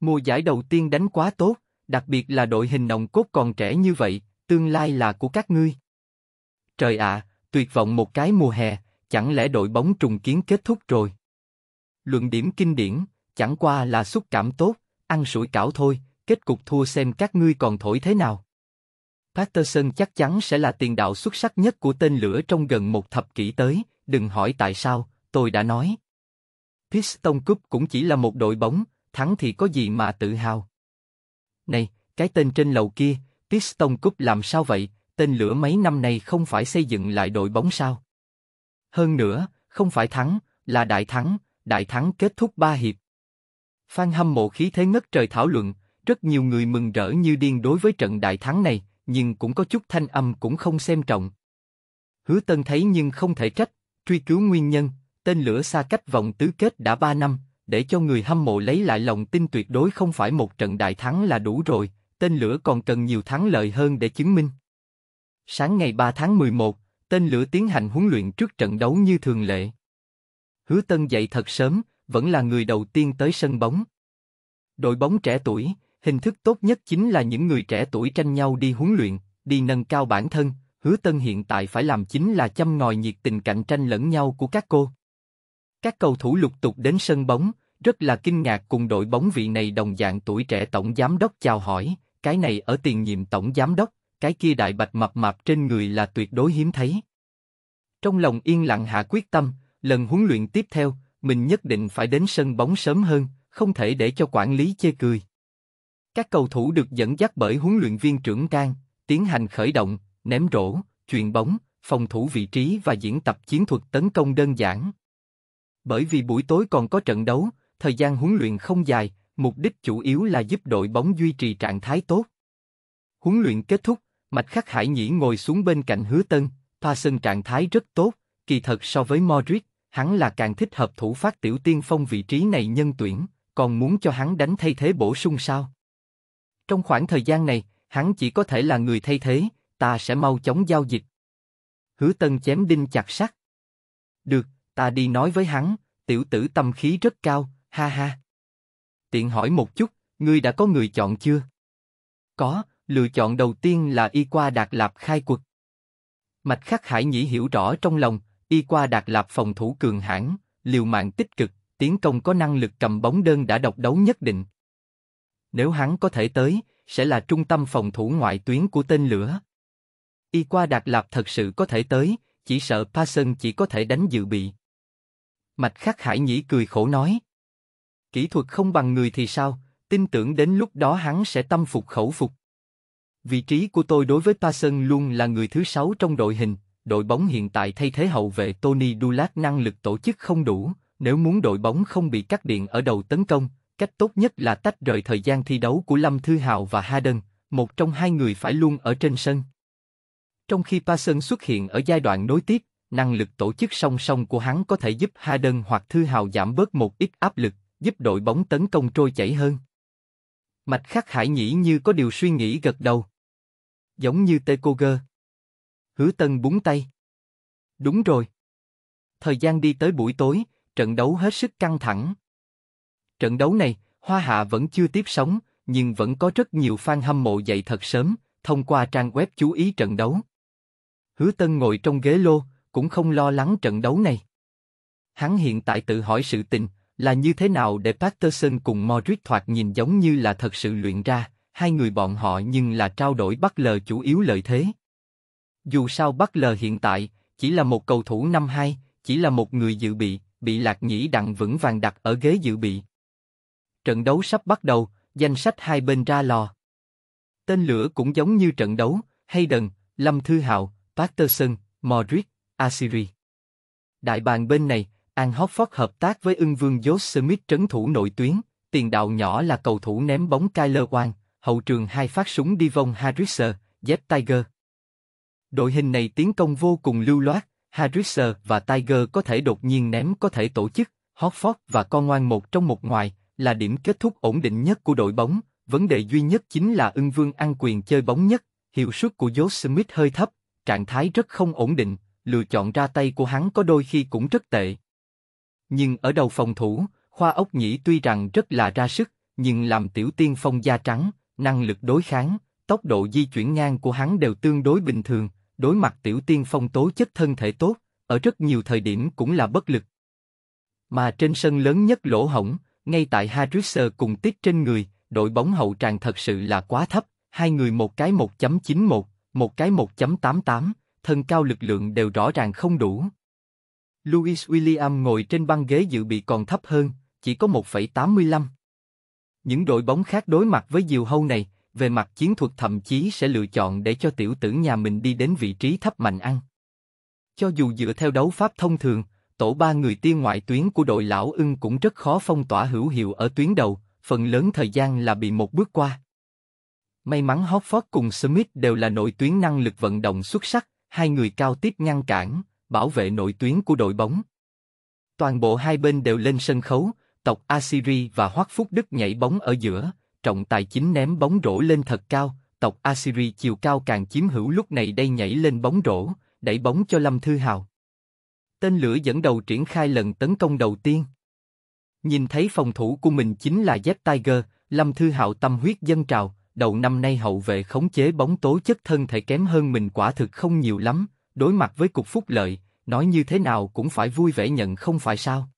Mùa giải đầu tiên đánh quá tốt, đặc biệt là đội hình nòng cốt còn trẻ như vậy, tương lai là của các ngươi. Trời ạ, à, tuyệt vọng một cái mùa hè, chẳng lẽ đội bóng trùng kiến kết thúc rồi? Luận điểm kinh điển, chẳng qua là xúc cảm tốt, ăn sủi cảo thôi, kết cục thua xem các ngươi còn thổi thế nào. Patterson chắc chắn sẽ là tiền đạo xuất sắc nhất của tên lửa trong gần một thập kỷ tới, đừng hỏi tại sao, tôi đã nói. Piston Cup cũng chỉ là một đội bóng, thắng thì có gì mà tự hào. Này, cái tên trên lầu kia, Piston Cup làm sao vậy, tên lửa mấy năm nay không phải xây dựng lại đội bóng sao? Hơn nữa, không phải thắng, là đại thắng, đại thắng kết thúc ba hiệp. Phan hâm mộ khí thế ngất trời thảo luận, rất nhiều người mừng rỡ như điên đối với trận đại thắng này, nhưng cũng có chút thanh âm cũng không xem trọng. Hứa Tân thấy nhưng không thể trách, truy cứu nguyên nhân, tên lửa xa cách vòng tứ kết đã ba năm, để cho người hâm mộ lấy lại lòng tin tuyệt đối không phải một trận đại thắng là đủ rồi, tên lửa còn cần nhiều thắng lợi hơn để chứng minh. Sáng ngày 3 tháng 11, tên lửa tiến hành huấn luyện trước trận đấu như thường lệ. Hứa Tân dậy thật sớm, vẫn là người đầu tiên tới sân bóng. Đội bóng trẻ tuổi, hình thức tốt nhất chính là những người trẻ tuổi tranh nhau đi huấn luyện, đi nâng cao bản thân. Hứa Tân hiện tại phải làm chính là chăm ngòi nhiệt tình cạnh tranh lẫn nhau của các cô. Các cầu thủ lục tục đến sân bóng, rất là kinh ngạc cùng đội bóng vị này đồng dạng tuổi trẻ tổng giám đốc chào hỏi, cái này ở tiền nhiệm tổng giám đốc, cái kia đại bạch mập mạp trên người là tuyệt đối hiếm thấy. Trong lòng yên lặng hạ quyết tâm, lần huấn luyện tiếp theo, mình nhất định phải đến sân bóng sớm hơn, không thể để cho quản lý chê cười. Các cầu thủ được dẫn dắt bởi huấn luyện viên trưởng Trang, tiến hành khởi động, ném rổ, chuyền bóng, phòng thủ vị trí và diễn tập chiến thuật tấn công đơn giản. Bởi vì buổi tối còn có trận đấu, thời gian huấn luyện không dài, mục đích chủ yếu là giúp đội bóng duy trì trạng thái tốt. Huấn luyện kết thúc, Mạch Khắc Hải Nhĩ ngồi xuống bên cạnh Hứa Tân, thoa sơn trạng thái rất tốt, kỳ thật so với Modric, hắn là càng thích hợp thủ phát tiểu tiên phong vị trí này nhân tuyển, còn muốn cho hắn đánh thay thế bổ sung sao? Trong khoảng thời gian này, hắn chỉ có thể là người thay thế, ta sẽ mau chóng giao dịch. Hứa Tân chém đinh chặt sắt. Được, ta đi nói với hắn, tiểu tử tâm khí rất cao, ha ha. Tiện hỏi một chút, ngươi đã có người chọn chưa? Có, lựa chọn đầu tiên là y qua Đạt Lạp khai quật. Mạch Khắc Hải Nhĩ hiểu rõ trong lòng, y qua Đạt Lạp phòng thủ cường hãn, liều mạng tích cực, tiến công có năng lực cầm bóng đơn đã độc đấu nhất định. Nếu hắn có thể tới, sẽ là trung tâm phòng thủ ngoại tuyến của tên lửa. Y qua Đạt Lạp thật sự có thể tới, chỉ sợ Parson chỉ có thể đánh dự bị. Mạch Khắc Hải Nhĩ cười khổ nói kỹ thuật không bằng người thì sao, tin tưởng đến lúc đó hắn sẽ tâm phục khẩu phục. Vị trí của tôi đối với Parson luôn là người thứ sáu trong đội hình, đội bóng hiện tại thay thế hậu vệ Tony dulac năng lực tổ chức không đủ, nếu muốn đội bóng không bị cắt điện ở đầu tấn công, cách tốt nhất là tách rời thời gian thi đấu của Lâm Thư Hào và Harden, một trong hai người phải luôn ở trên sân. Trong khi Parson xuất hiện ở giai đoạn nối tiếp, năng lực tổ chức song song của hắn có thể giúp Harden hoặc Thư Hào giảm bớt một ít áp lực, giúp đội bóng tấn công trôi chảy hơn. Mạch khắc hải nhĩ như có điều suy nghĩ gật đầu. Giống như tê Hứa tân búng tay. Đúng rồi. Thời gian đi tới buổi tối, trận đấu hết sức căng thẳng. Trận đấu này, Hoa Hạ vẫn chưa tiếp sóng, nhưng vẫn có rất nhiều fan hâm mộ dậy thật sớm, thông qua trang web chú ý trận đấu. Hứa Tân ngồi trong ghế lô, cũng không lo lắng trận đấu này. Hắn hiện tại tự hỏi sự tình, là như thế nào để Patterson cùng Modric thoạt nhìn giống như là thật sự luyện ra, hai người bọn họ nhưng là trao đổi bắt lờ chủ yếu lợi thế. Dù sao bắt lờ hiện tại, chỉ là một cầu thủ năm hai, chỉ là một người dự bị, bị lạc nhĩ đặng vững vàng đặt ở ghế dự bị. Trận đấu sắp bắt đầu, danh sách hai bên ra lò. Tên lửa cũng giống như trận đấu, Hayden, Lâm Thư Hạo, Patterson, Modric, Asiri. Đại bàn bên này, An Hofford hợp tác với ưng vương Josh Smith trấn thủ nội tuyến, tiền đạo nhỏ là cầu thủ ném bóng Kyler Wang, hậu trường hai phát súng Devon Harrisser, Jeff Tiger. Đội hình này tiến công vô cùng lưu loát, Harrisser và Tiger có thể đột nhiên ném có thể tổ chức, Hofford và con ngoan một trong một ngoài, là điểm kết thúc ổn định nhất của đội bóng, vấn đề duy nhất chính là ưng vương ăn quyền chơi bóng nhất, hiệu suất của Josh Smith hơi thấp, trạng thái rất không ổn định, lựa chọn ra tay của hắn có đôi khi cũng rất tệ. Nhưng ở đầu phòng thủ, Khoa Ốc Nhĩ tuy rằng rất là ra sức, nhưng làm tiểu tiên phong da trắng, năng lực đối kháng, tốc độ di chuyển ngang của hắn đều tương đối bình thường, đối mặt tiểu tiên phong tố chất thân thể tốt, ở rất nhiều thời điểm cũng là bất lực. Mà trên sân lớn nhất lỗ hổng, ngay tại Harrisser cùng tiết trên người, đội bóng hậu tràng thật sự là quá thấp, hai người một cái 1.91, một cái 1.88, thân cao lực lượng đều rõ ràng không đủ. Louis William ngồi trên băng ghế dự bị còn thấp hơn, chỉ có 1,85. Những đội bóng khác đối mặt với diều hâu này, về mặt chiến thuật thậm chí sẽ lựa chọn để cho tiểu tử nhà mình đi đến vị trí thấp mạnh ăn. Cho dù dựa theo đấu pháp thông thường, tổ ba người tiên ngoại tuyến của đội lão ưng cũng rất khó phong tỏa hữu hiệu ở tuyến đầu, phần lớn thời gian là bị một bước qua. May mắn Hotford cùng Smith đều là nội tuyến năng lực vận động xuất sắc, hai người cao tiếp ngăn cản, bảo vệ nội tuyến của đội bóng. Toàn bộ hai bên đều lên sân khấu, tộc Assyri và Hoắc Phúc Đức nhảy bóng ở giữa, trọng tài chính ném bóng rổ lên thật cao, tộc Assyri chiều cao càng chiếm hữu lúc này đây nhảy lên bóng rổ, đẩy bóng cho Lâm Thư Hào. Tên lửa dẫn đầu triển khai lần tấn công đầu tiên. Nhìn thấy phòng thủ của mình chính là Z Tiger, Lâm Thư Hào tâm huyết dân trào, đầu năm nay hậu vệ khống chế bóng tố chất thân thể kém hơn mình quả thực không nhiều lắm, đối mặt với cục phúc lợi, nói như thế nào cũng phải vui vẻ nhận không phải sao.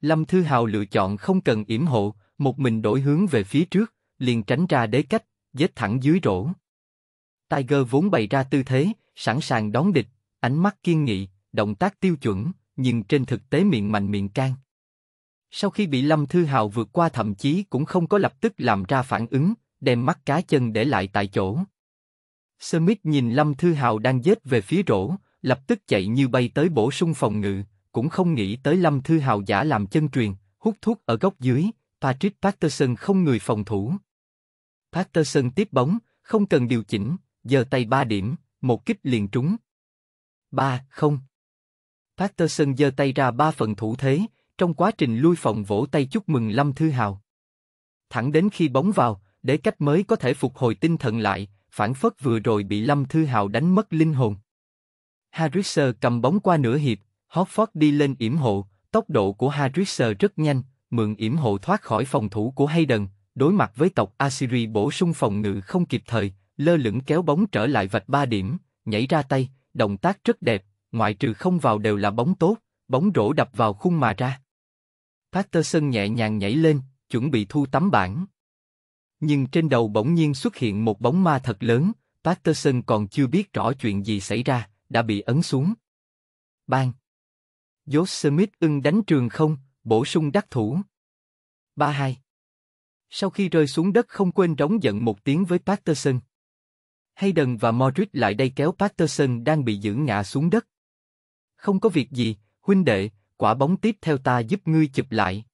Lâm Thư Hào lựa chọn không cần yểm hộ, một mình đổi hướng về phía trước, liền tránh ra đế cách, dết thẳng dưới rổ. Tiger vốn bày ra tư thế, sẵn sàng đón địch, ánh mắt kiên nghị, động tác tiêu chuẩn, nhưng trên thực tế miệng mạnh miệng can. Sau khi bị Lâm Thư Hào vượt qua thậm chí cũng không có lập tức làm ra phản ứng, đem mắt cá chân để lại tại chỗ. Smith nhìn Lâm Thư Hào đang dết về phía rổ, lập tức chạy như bay tới bổ sung phòng ngự, cũng không nghĩ tới Lâm Thư Hào giả làm chân truyền, hút thuốc ở góc dưới, Patrick Patterson không người phòng thủ. Patterson tiếp bóng, không cần điều chỉnh, giơ tay ba điểm, một kích liền trúng. Ba không. Patterson giơ tay ra ba phần thủ thế, trong quá trình lui phòng vỗ tay chúc mừng Lâm Thư Hào. Thẳng đến khi bóng vào, để cách mới có thể phục hồi tinh thần lại, phản phất vừa rồi bị Lâm Thư Hào đánh mất linh hồn. Harrisser cầm bóng qua nửa hiệp, Hotford đi lên yểm hộ, tốc độ của Harrisser rất nhanh, mượn yểm hộ thoát khỏi phòng thủ của Hayden, đối mặt với tộc Assyri bổ sung phòng ngự không kịp thời, lơ lửng kéo bóng trở lại vạch ba điểm, nhảy ra tay, động tác rất đẹp, ngoại trừ không vào đều là bóng tốt, bóng rổ đập vào khung mà ra. Patterson nhẹ nhàng nhảy lên, chuẩn bị thu tấm bảng. Nhưng trên đầu bỗng nhiên xuất hiện một bóng ma thật lớn, Patterson còn chưa biết rõ chuyện gì xảy ra, đã bị ấn xuống. Bang! Josh Smith ưng đánh trường không, bổ sung đắc thủ. 3-2 Sau khi rơi xuống đất không quên rống giận một tiếng với Patterson. Hayden và Modric lại đây kéo Patterson đang bị giữ ngã xuống đất. Không có việc gì, huynh đệ, quả bóng tiếp theo ta giúp ngươi chụp lại.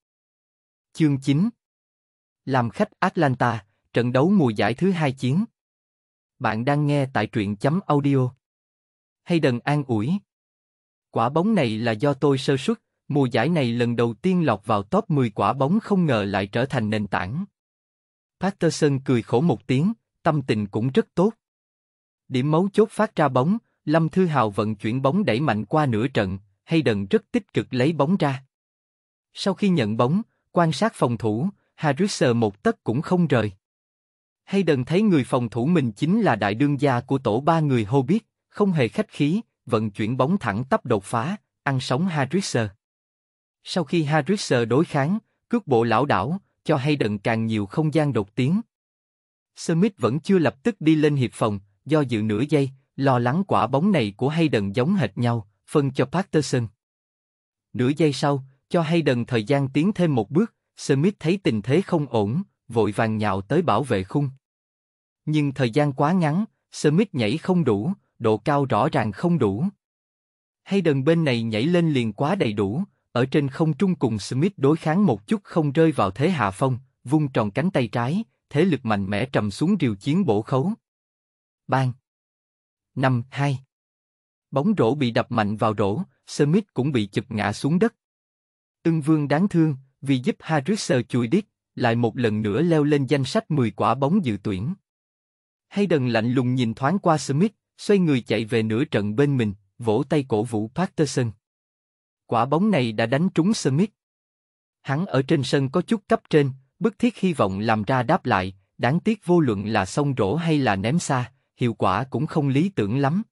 Chương 9 làm khách Atlanta, trận đấu mùa giải thứ hai chiến. Bạn đang nghe tại truyện chấm audio. Hay đần an ủi. Quả bóng này là do tôi sơ suất, mùa giải này lần đầu tiên lọt vào top 10 quả bóng không ngờ lại trở thành nền tảng. Patterson cười khổ một tiếng, tâm tình cũng rất tốt. Điểm mấu chốt phát ra bóng, Lâm Thư Hào vận chuyển bóng đẩy mạnh qua nửa trận, hay đần rất tích cực lấy bóng ra. Sau khi nhận bóng, quan sát phòng thủ, Harris một tấc cũng không rời. Hay đần thấy người phòng thủ mình chính là đại đương gia của tổ ba người Hobbit, không hề khách khí, vận chuyển bóng thẳng tắp đột phá, ăn sống Harris. Sau khi Harris đối kháng, cước bộ lão đảo, cho hay đần càng nhiều không gian đột tiến. Smith vẫn chưa lập tức đi lên hiệp phòng, do dự nửa giây, lo lắng quả bóng này của Hayden giống hệt nhau, phân cho Patterson. Nửa giây sau, cho Hayden thời gian tiến thêm một bước, Smith thấy tình thế không ổn, vội vàng nhào tới bảo vệ khung. Nhưng thời gian quá ngắn, Smith nhảy không đủ, độ cao rõ ràng không đủ. Hayden bên này nhảy lên liền quá đầy đủ, ở trên không trung cùng Smith đối kháng một chút không rơi vào thế hạ phong, vung tròn cánh tay trái, thế lực mạnh mẽ trầm xuống rìu chiến bổ khấu. Bang! năm hai Bóng rổ bị đập mạnh vào rổ, Smith cũng bị chụp ngã xuống đất. Ưng vương đáng thương, vì giúp Harrison chui đít, lại một lần nữa leo lên danh sách 10 quả bóng dự tuyển. Hayden lạnh lùng nhìn thoáng qua Smith, xoay người chạy về nửa trận bên mình, vỗ tay cổ vũ Patterson. Quả bóng này đã đánh trúng Smith. Hắn ở trên sân có chút cấp trên, bức thiết hy vọng làm ra đáp lại, đáng tiếc vô luận là song rổ hay là ném xa, hiệu quả cũng không lý tưởng lắm.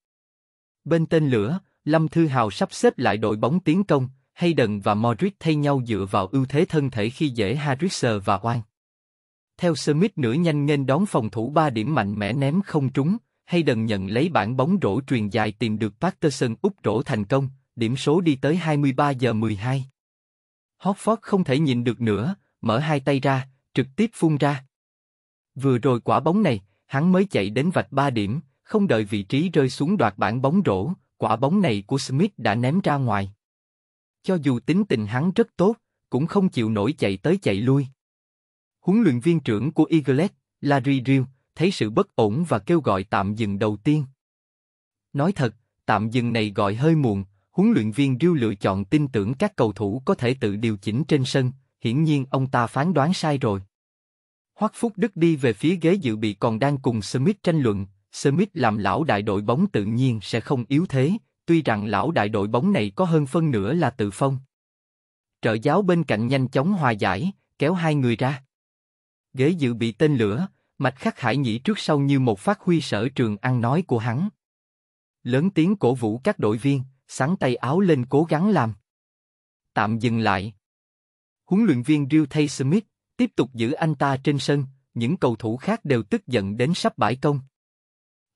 Bên tên lửa, Lâm Thư Hào sắp xếp lại đội bóng tiến công, Hayden và Modric thay nhau dựa vào ưu thế thân thể khi dễ Harrison và Oan. Theo Smith nửa nhanh nên đón phòng thủ 3 điểm mạnh mẽ ném không trúng, Hayden nhận lấy bản bóng rổ truyền dài tìm được Patterson úp rổ thành công, điểm số đi tới 23 giờ 12. Hotford không thể nhìn được nữa, mở hai tay ra, trực tiếp phun ra. Vừa rồi quả bóng này, hắn mới chạy đến vạch 3 điểm, không đợi vị trí rơi xuống đoạt bản bóng rổ, quả bóng này của Smith đã ném ra ngoài cho dù tính tình hắn rất tốt, cũng không chịu nổi chạy tới chạy lui. Huấn luyện viên trưởng của Eagles, Larry Real, thấy sự bất ổn và kêu gọi tạm dừng đầu tiên. Nói thật, tạm dừng này gọi hơi muộn, huấn luyện viên Real lựa chọn tin tưởng các cầu thủ có thể tự điều chỉnh trên sân, hiển nhiên ông ta phán đoán sai rồi. Hoắc Phúc Đức đi về phía ghế dự bị còn đang cùng Smith tranh luận, Smith làm lão đại đội bóng tự nhiên sẽ không yếu thế, tuy rằng lão đại đội bóng này có hơn phân nửa là tự phong. Trợ giáo bên cạnh nhanh chóng hòa giải, kéo hai người ra. Ghế dự bị tên lửa, mạch khắc hải nhĩ trước sau như một phát huy sở trường ăn nói của hắn. Lớn tiếng cổ vũ các đội viên, sáng tay áo lên cố gắng làm. Tạm dừng lại. Huấn luyện viên Real Tay Smith tiếp tục giữ anh ta trên sân, những cầu thủ khác đều tức giận đến sắp bãi công.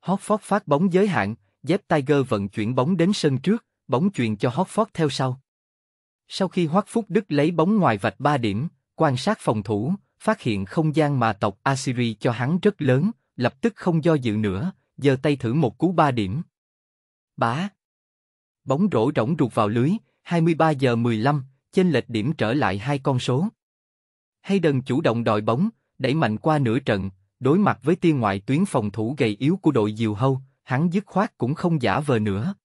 Hotford phát bóng giới hạn, dép Tiger vận chuyển bóng đến sân trước, bóng chuyền cho Hotford theo sau. Sau khi Hoắc Phúc Đức lấy bóng ngoài vạch 3 điểm, quan sát phòng thủ, phát hiện không gian mà tộc Assyri cho hắn rất lớn, lập tức không do dự nữa, giờ tay thử một cú 3 điểm. Bá. Bóng rổ rỗng ruột vào lưới, 23 giờ 15, chênh lệch điểm trở lại hai con số. hay Hayden chủ động đòi bóng, đẩy mạnh qua nửa trận, đối mặt với tia ngoại tuyến phòng thủ gầy yếu của đội Diều Hâu, hắn dứt khoát cũng không giả vờ nữa.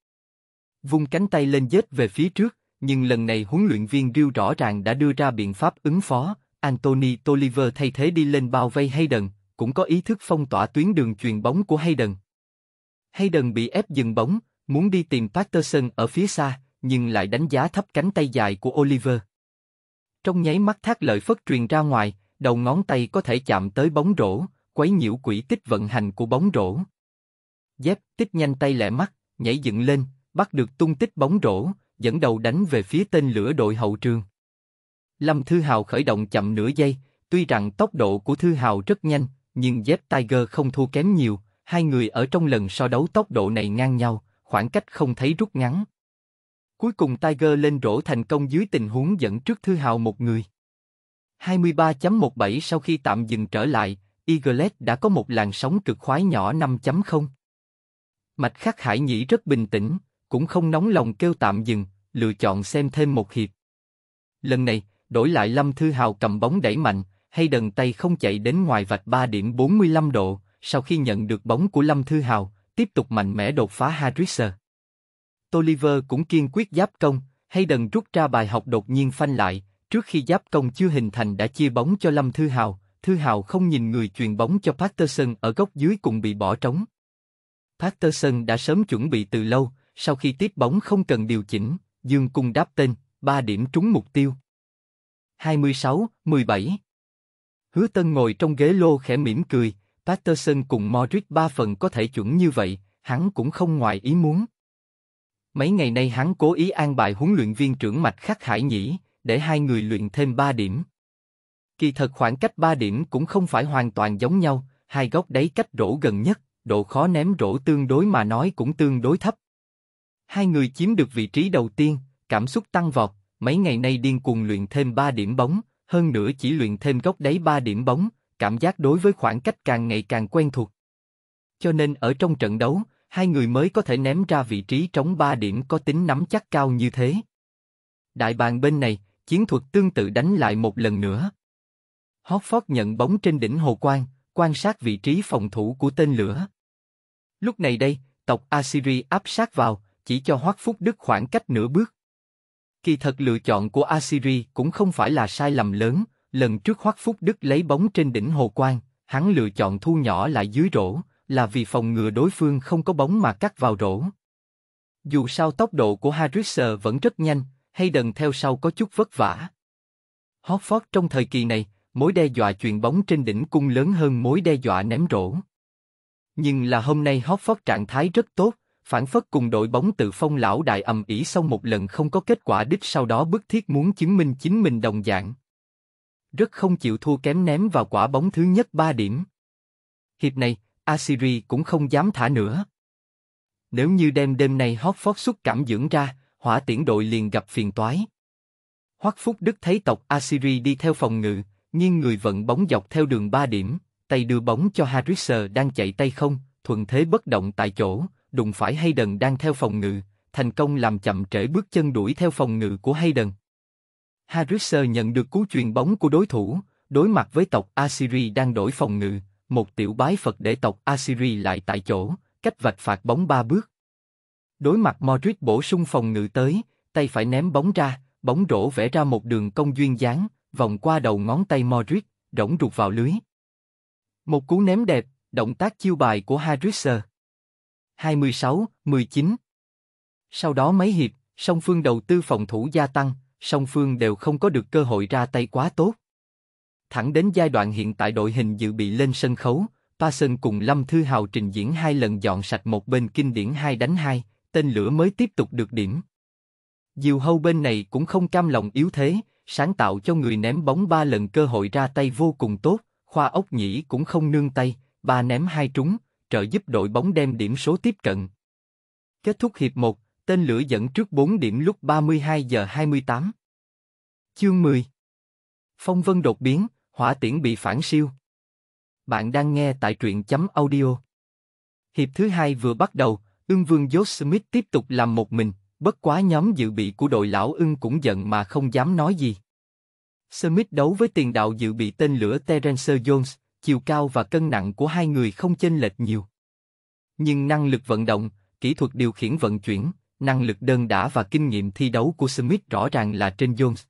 Vung cánh tay lên dết về phía trước, nhưng lần này huấn luyện viên Riu rõ ràng đã đưa ra biện pháp ứng phó, Anthony Tolliver thay thế đi lên bao vây Hayden, cũng có ý thức phong tỏa tuyến đường truyền bóng của Hayden. Hayden bị ép dừng bóng, muốn đi tìm Patterson ở phía xa, nhưng lại đánh giá thấp cánh tay dài của Oliver. Trong nháy mắt thác lợi phất truyền ra ngoài, đầu ngón tay có thể chạm tới bóng rổ, quấy nhiễu quỹ tích vận hành của bóng rổ. Dép tích nhanh tay lẹ mắt, nhảy dựng lên, bắt được tung tích bóng rổ, dẫn đầu đánh về phía tên lửa đội hậu trường. Lâm Thư Hào khởi động chậm nửa giây, tuy rằng tốc độ của Thư Hào rất nhanh, nhưng Dép Tiger không thua kém nhiều, hai người ở trong lần so đấu tốc độ này ngang nhau, khoảng cách không thấy rút ngắn. Cuối cùng Tiger lên rổ thành công dưới tình huống dẫn trước Thư Hào một người. 23.17 sau khi tạm dừng trở lại, Eaglet đã có một làn sóng cực khoái nhỏ 5.0. Mạch Khắc Hải Nhĩ rất bình tĩnh, cũng không nóng lòng kêu tạm dừng, lựa chọn xem thêm một hiệp. Lần này, đổi lại Lâm Thư Hào cầm bóng đẩy mạnh, hay đần tay không chạy đến ngoài vạch 3 điểm 45 độ, sau khi nhận được bóng của Lâm Thư Hào, tiếp tục mạnh mẽ đột phá Harrisser. Toliver cũng kiên quyết giáp công, hay đần rút ra bài học đột nhiên phanh lại, trước khi giáp công chưa hình thành đã chia bóng cho Lâm Thư Hào, Thư Hào không nhìn người truyền bóng cho Patterson ở góc dưới cùng bị bỏ trống. Patterson đã sớm chuẩn bị từ lâu, sau khi tiếp bóng không cần điều chỉnh, dương cung đáp tên, 3 điểm trúng mục tiêu. 26-17 Hứa Tân ngồi trong ghế lô khẽ mỉm cười, Patterson cùng Modric ba phần có thể chuẩn như vậy, hắn cũng không ngoài ý muốn. Mấy ngày nay hắn cố ý an bài huấn luyện viên trưởng mạch khắc hải nhĩ, để hai người luyện thêm 3 điểm. Kỳ thật khoảng cách 3 điểm cũng không phải hoàn toàn giống nhau, hai góc đấy cách rổ gần nhất độ khó ném rổ tương đối mà nói cũng tương đối thấp. Hai người chiếm được vị trí đầu tiên, cảm xúc tăng vọt, mấy ngày nay điên cuồng luyện thêm 3 điểm bóng, hơn nữa chỉ luyện thêm góc đáy 3 điểm bóng, cảm giác đối với khoảng cách càng ngày càng quen thuộc. Cho nên ở trong trận đấu, hai người mới có thể ném ra vị trí trống 3 điểm có tính nắm chắc cao như thế. Đại bàn bên này, chiến thuật tương tự đánh lại một lần nữa. Hotford nhận bóng trên đỉnh hồ quang, quan sát vị trí phòng thủ của tên lửa. Lúc này đây, tộc Assyri áp sát vào, chỉ cho Hoắc Phúc Đức khoảng cách nửa bước. Kỳ thật lựa chọn của Assyri cũng không phải là sai lầm lớn, lần trước Hoắc Phúc Đức lấy bóng trên đỉnh Hồ quan, hắn lựa chọn thu nhỏ lại dưới rổ, là vì phòng ngừa đối phương không có bóng mà cắt vào rổ. Dù sao tốc độ của Harrisser vẫn rất nhanh, hay đần theo sau có chút vất vả. Hotford trong thời kỳ này, mối đe dọa chuyền bóng trên đỉnh cung lớn hơn mối đe dọa ném rổ. Nhưng là hôm nay hót Hotford trạng thái rất tốt, phản phất cùng đội bóng tự phong lão đại ầm ỉ sau một lần không có kết quả đích sau đó bức thiết muốn chứng minh chính mình đồng dạng. Rất không chịu thua kém ném vào quả bóng thứ nhất 3 điểm. Hiệp này, Asiri cũng không dám thả nữa. Nếu như đêm đêm nay hót Hotford xuất cảm dưỡng ra, hỏa tiễn đội liền gặp phiền toái. Hoắc Phúc Đức thấy tộc Asiri đi theo phòng ngự, nghiêng người vận bóng dọc theo đường ba điểm tay đưa bóng cho Harrison đang chạy tay không, thuận thế bất động tại chỗ, đụng phải Hayden đang theo phòng ngự, thành công làm chậm trễ bước chân đuổi theo phòng ngự của Hayden. Harrison nhận được cú chuyền bóng của đối thủ, đối mặt với tộc asiri đang đổi phòng ngự, một tiểu bái Phật để tộc asiri lại tại chỗ, cách vạch phạt bóng ba bước. Đối mặt Modric bổ sung phòng ngự tới, tay phải ném bóng ra, bóng rổ vẽ ra một đường cong duyên dáng, vòng qua đầu ngón tay Modric, rỗng rụt vào lưới, một cú ném đẹp, động tác chiêu bài của Harrisser. 26, 19. Sau đó mấy hiệp, song phương đầu tư phòng thủ gia tăng, song phương đều không có được cơ hội ra tay quá tốt. Thẳng đến giai đoạn hiện tại đội hình dự bị lên sân khấu, Parson cùng Lâm Thư Hào trình diễn hai lần dọn sạch một bên kinh điển hai đánh hai, tên lửa mới tiếp tục được điểm. Diều Hâu bên này cũng không cam lòng yếu thế, sáng tạo cho người ném bóng ba lần cơ hội ra tay vô cùng tốt. Khoa ốc nhĩ cũng không nương tay, ba ném hai trúng, trợ giúp đội bóng đem điểm số tiếp cận. Kết thúc hiệp 1, tên lửa dẫn trước 4 điểm lúc 32 giờ 28. Chương 10 Phong vân đột biến, hỏa tiễn bị phản siêu. Bạn đang nghe tại truyện chấm audio. Hiệp thứ hai vừa bắt đầu, ưng vương Josh Smith tiếp tục làm một mình, bất quá nhóm dự bị của đội lão ưng cũng giận mà không dám nói gì. Smith đấu với tiền đạo dự bị tên lửa Terence Jones, chiều cao và cân nặng của hai người không chênh lệch nhiều. Nhưng năng lực vận động, kỹ thuật điều khiển vận chuyển, năng lực đơn đả và kinh nghiệm thi đấu của Smith rõ ràng là trên Jones.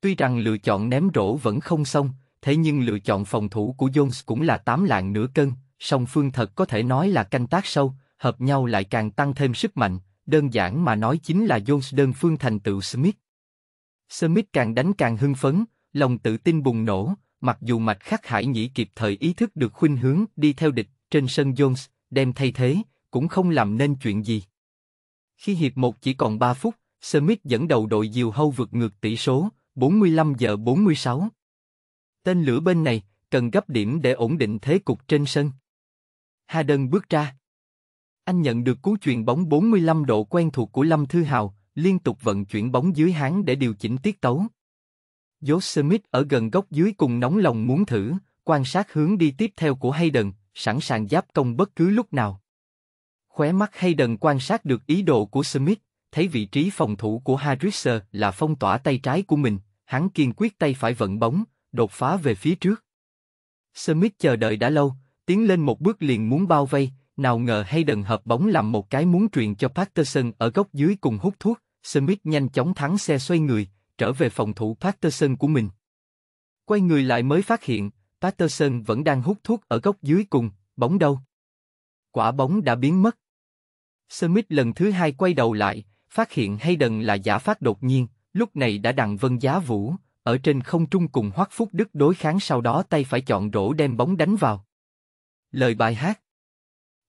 Tuy rằng lựa chọn ném rổ vẫn không xong, thế nhưng lựa chọn phòng thủ của Jones cũng là tám lạng nửa cân, song phương thật có thể nói là canh tác sâu, hợp nhau lại càng tăng thêm sức mạnh, đơn giản mà nói chính là Jones đơn phương thành tựu Smith. Smith càng đánh càng hưng phấn, lòng tự tin bùng nổ, mặc dù mạch khắc hải nhĩ kịp thời ý thức được khuynh hướng đi theo địch trên sân Jones, đem thay thế, cũng không làm nên chuyện gì. Khi hiệp 1 chỉ còn 3 phút, Smith dẫn đầu đội diều hâu vượt ngược tỷ số, 45 giờ 46. Tên lửa bên này, cần gấp điểm để ổn định thế cục trên sân. Hà Đơn bước ra. Anh nhận được cú chuyền bóng 45 độ quen thuộc của Lâm Thư Hào, liên tục vận chuyển bóng dưới hắn để điều chỉnh tiết tấu. Josh Smith ở gần góc dưới cùng nóng lòng muốn thử, quan sát hướng đi tiếp theo của Hayden, sẵn sàng giáp công bất cứ lúc nào. Khóe mắt Hayden quan sát được ý đồ của Smith, thấy vị trí phòng thủ của Harrisser là phong tỏa tay trái của mình, hắn kiên quyết tay phải vận bóng, đột phá về phía trước. Smith chờ đợi đã lâu, tiến lên một bước liền muốn bao vây, nào ngờ Hayden hợp bóng làm một cái muốn truyền cho Patterson ở góc dưới cùng hút thuốc, Smith nhanh chóng thắng xe xoay người, trở về phòng thủ Patterson của mình. Quay người lại mới phát hiện, Patterson vẫn đang hút thuốc ở góc dưới cùng, bóng đâu? Quả bóng đã biến mất. Smith lần thứ hai quay đầu lại, phát hiện Hayden là giả phát đột nhiên, lúc này đã đằng vân giá vũ, ở trên không trung cùng Hoắc Phúc Đức đối kháng sau đó tay phải chọn rổ đem bóng đánh vào. Lời bài hát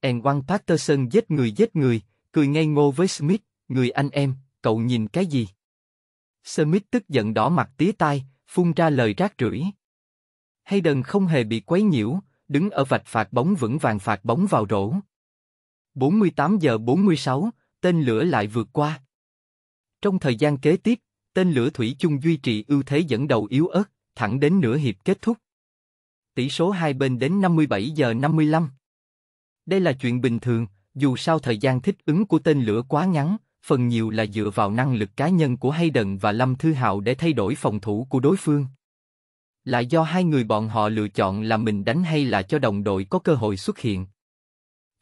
Anwan Patterson giết người giết người, cười ngây ngô với Smith, người anh em, cậu nhìn cái gì? Smith tức giận đỏ mặt tía tai, phun ra lời rác rưởi. Hayden không hề bị quấy nhiễu, đứng ở vạch phạt bóng vững vàng phạt bóng vào rổ. 48 giờ 46, tên lửa lại vượt qua. Trong thời gian kế tiếp, tên lửa thủy chung duy trì ưu thế dẫn đầu yếu ớt, thẳng đến nửa hiệp kết thúc. Tỷ số hai bên đến 57 giờ 55. Đây là chuyện bình thường, dù sao thời gian thích ứng của tên lửa quá ngắn, phần nhiều là dựa vào năng lực cá nhân của Hayden và Lâm Thư Hạo để thay đổi phòng thủ của đối phương. Là do hai người bọn họ lựa chọn là mình đánh hay là cho đồng đội có cơ hội xuất hiện.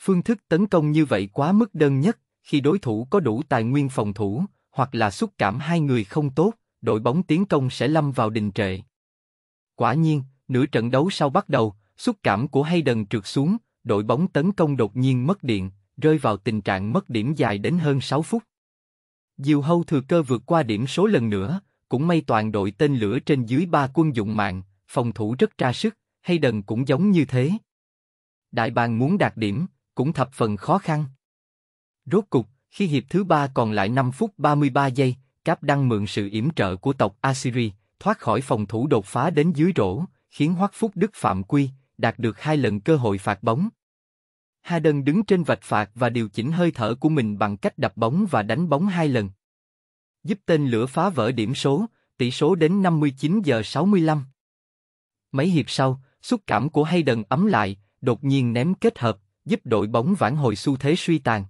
Phương thức tấn công như vậy quá mức đơn nhất, khi đối thủ có đủ tài nguyên phòng thủ, hoặc là xúc cảm hai người không tốt, đội bóng tiến công sẽ lâm vào đình trệ. Quả nhiên, nửa trận đấu sau bắt đầu, xúc cảm của Hayden trượt xuống, đội bóng tấn công đột nhiên mất điện, rơi vào tình trạng mất điểm dài đến hơn 6 phút. Diều Hâu thừa cơ vượt qua điểm số lần nữa, cũng may toàn đội tên lửa trên dưới ba quân dụng mạng, phòng thủ rất tra sức, hay đần cũng giống như thế. Đại bàng muốn đạt điểm, cũng thập phần khó khăn. Rốt cục, khi hiệp thứ ba còn lại 5 phút 33 giây, Cáp Đăng mượn sự yểm trợ của tộc Assyri, thoát khỏi phòng thủ đột phá đến dưới rổ, khiến Hoắc Phúc Đức phạm quy, đạt được hai lần cơ hội phạt bóng. Hà Đần đứng trên vạch phạt và điều chỉnh hơi thở của mình bằng cách đập bóng và đánh bóng hai lần. Giúp tên lửa phá vỡ điểm số, tỷ số đến 59 giờ 65. Mấy hiệp sau, xúc cảm của Hayden ấm lại, đột nhiên ném kết hợp, giúp đội bóng vãn hồi xu thế suy tàn.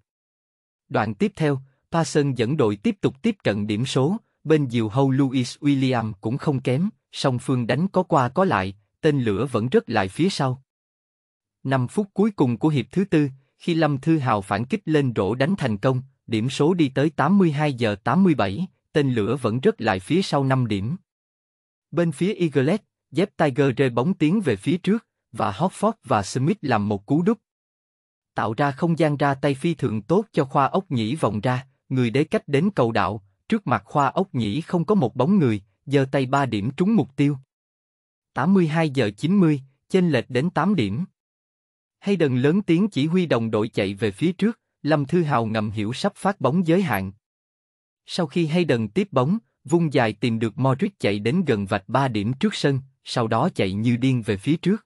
Đoạn tiếp theo, Parson dẫn đội tiếp tục tiếp cận điểm số, bên diều hâu Louis William cũng không kém, song phương đánh có qua có lại, tên lửa vẫn rất lại phía sau. 5 phút cuối cùng của hiệp thứ tư, khi Lâm Thư Hào phản kích lên rổ đánh thành công, điểm số đi tới 82 giờ 87, tên lửa vẫn rất lại phía sau 5 điểm. Bên phía Eagles, dép Tiger rơi bóng tiến về phía trước, và Hotford và Smith làm một cú đúc. Tạo ra không gian ra tay phi thường tốt cho khoa ốc nhĩ vòng ra, người đế cách đến cầu đạo, trước mặt khoa ốc nhĩ không có một bóng người, giơ tay 3 điểm trúng mục tiêu. 82 giờ 90, chênh lệch đến 8 điểm. Hay đần lớn tiếng chỉ huy đồng đội chạy về phía trước, Lâm Thư Hào ngầm hiểu sắp phát bóng giới hạn. Sau khi hay đần tiếp bóng, vung dài tìm được Modric chạy đến gần vạch 3 điểm trước sân, sau đó chạy như điên về phía trước.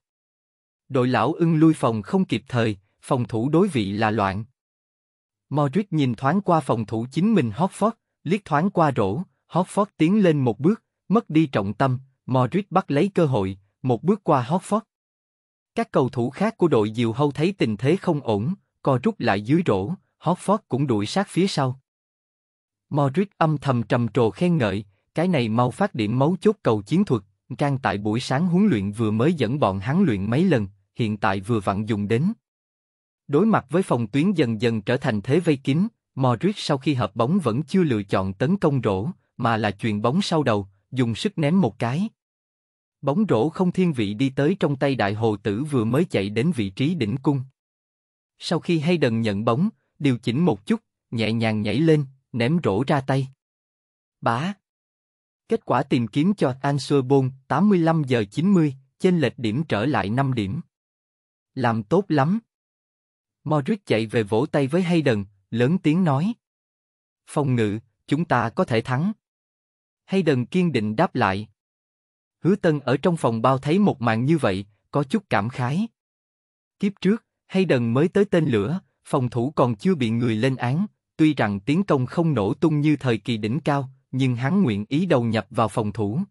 Đội lão ưng lui phòng không kịp thời, phòng thủ đối vị là loạn. Modric nhìn thoáng qua phòng thủ chính mình Hotford, liếc thoáng qua rổ, Hotford tiến lên một bước, mất đi trọng tâm, Modric bắt lấy cơ hội, một bước qua Hotford. Các cầu thủ khác của đội Diều Hâu thấy tình thế không ổn, co rút lại dưới rổ, Hotford cũng đuổi sát phía sau. Modric âm thầm trầm trồ khen ngợi, cái này mau phát điểm máu chốt cầu chiến thuật, trang tại buổi sáng huấn luyện vừa mới dẫn bọn hắn luyện mấy lần, hiện tại vừa vặn dùng đến. Đối mặt với phòng tuyến dần dần trở thành thế vây kín, Modric sau khi hợp bóng vẫn chưa lựa chọn tấn công rổ, mà là chuyền bóng sau đầu, dùng sức ném một cái. Bóng rổ không thiên vị đi tới trong tay đại hồ tử vừa mới chạy đến vị trí đỉnh cung. Sau khi hay đần nhận bóng, điều chỉnh một chút, nhẹ nhàng nhảy lên, ném rổ ra tay. Bá. Kết quả tìm kiếm cho Anserbon 85 giờ 90, trên lệch điểm trở lại 5 điểm. Làm tốt lắm. Modric chạy về vỗ tay với Hayden, lớn tiếng nói. Phòng ngự, chúng ta có thể thắng. Hayden kiên định đáp lại. Hứa Tân ở trong phòng bao thấy một màn như vậy, có chút cảm khái. Kiếp trước, hay đần mới tới tên lửa, phòng thủ còn chưa bị người lên án, tuy rằng tiến công không nổ tung như thời kỳ đỉnh cao, nhưng hắn nguyện ý đầu nhập vào phòng thủ.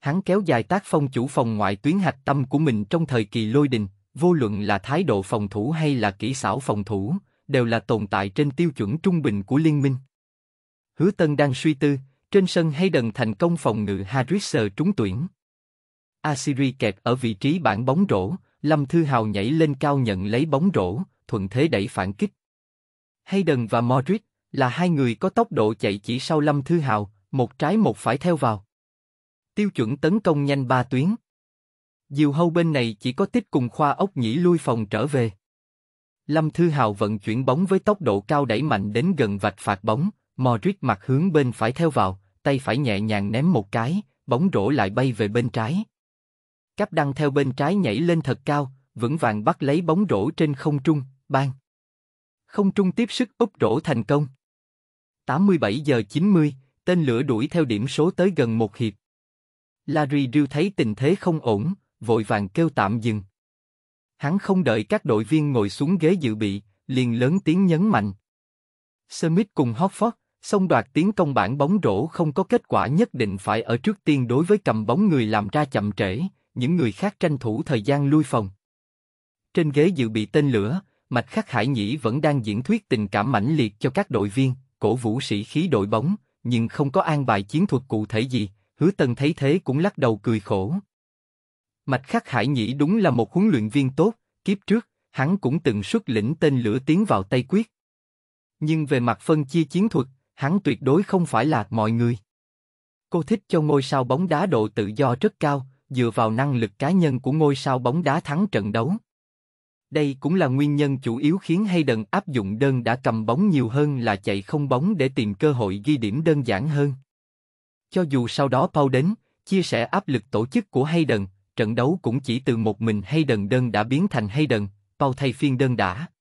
Hắn kéo dài tác phong chủ phòng ngoại tuyến hạch tâm của mình trong thời kỳ lôi đình, vô luận là thái độ phòng thủ hay là kỹ xảo phòng thủ, đều là tồn tại trên tiêu chuẩn trung bình của liên minh. Hứa Tân đang suy tư, trên sân Hayden thành công phòng ngự Harrisser trúng tuyển. Asiri kẹt ở vị trí bản bóng rổ, Lâm Thư Hào nhảy lên cao nhận lấy bóng rổ, thuận thế đẩy phản kích. Hayden và Modric là hai người có tốc độ chạy chỉ sau Lâm Thư Hào, một trái một phải theo vào. Tiêu chuẩn tấn công nhanh ba tuyến. Diều hâu bên này chỉ có tích cùng khoa ốc nhĩ lui phòng trở về. Lâm Thư Hào vận chuyển bóng với tốc độ cao đẩy mạnh đến gần vạch phạt bóng, Modric mặt hướng bên phải theo vào, tay phải nhẹ nhàng ném một cái, bóng rổ lại bay về bên trái. Cáp đăng theo bên trái nhảy lên thật cao, vững vàng bắt lấy bóng rổ trên không trung, bang. Không trung tiếp sức úp rổ thành công. 87 giờ 90, tên lửa đuổi theo điểm số tới gần một hiệp. Larry Drew thấy tình thế không ổn, vội vàng kêu tạm dừng. Hắn không đợi các đội viên ngồi xuống ghế dự bị, liền lớn tiếng nhấn mạnh. Smith cùng Hotford, Song đoạt tiến công bản bóng rổ không có kết quả nhất định phải ở trước tiên đối với cầm bóng người làm ra chậm trễ, những người khác tranh thủ thời gian lui phòng. Trên ghế dự bị tên lửa, Mạch Khắc Hải Nhĩ vẫn đang diễn thuyết tình cảm mãnh liệt cho các đội viên, cổ vũ sĩ khí đội bóng, nhưng không có an bài chiến thuật cụ thể gì, Hứa Tân thấy thế cũng lắc đầu cười khổ. Mạch Khắc Hải Nhĩ đúng là một huấn luyện viên tốt, kiếp trước, hắn cũng từng xuất lĩnh tên lửa tiến vào Tây Quyết. Nhưng về mặt phân chia chiến thuật, hắn tuyệt đối không phải là mọi người. Cô thích cho ngôi sao bóng đá độ tự do rất cao, dựa vào năng lực cá nhân của ngôi sao bóng đá thắng trận đấu. Đây cũng là nguyên nhân chủ yếu khiến Hayden áp dụng đơn đã cầm bóng nhiều hơn là chạy không bóng để tìm cơ hội ghi điểm đơn giản hơn. Cho dù sau đó Paul đến, chia sẻ áp lực tổ chức của Hayden, trận đấu cũng chỉ từ một mình Hayden đơn đã biến thành Hayden, Paul thay phiên đơn đã.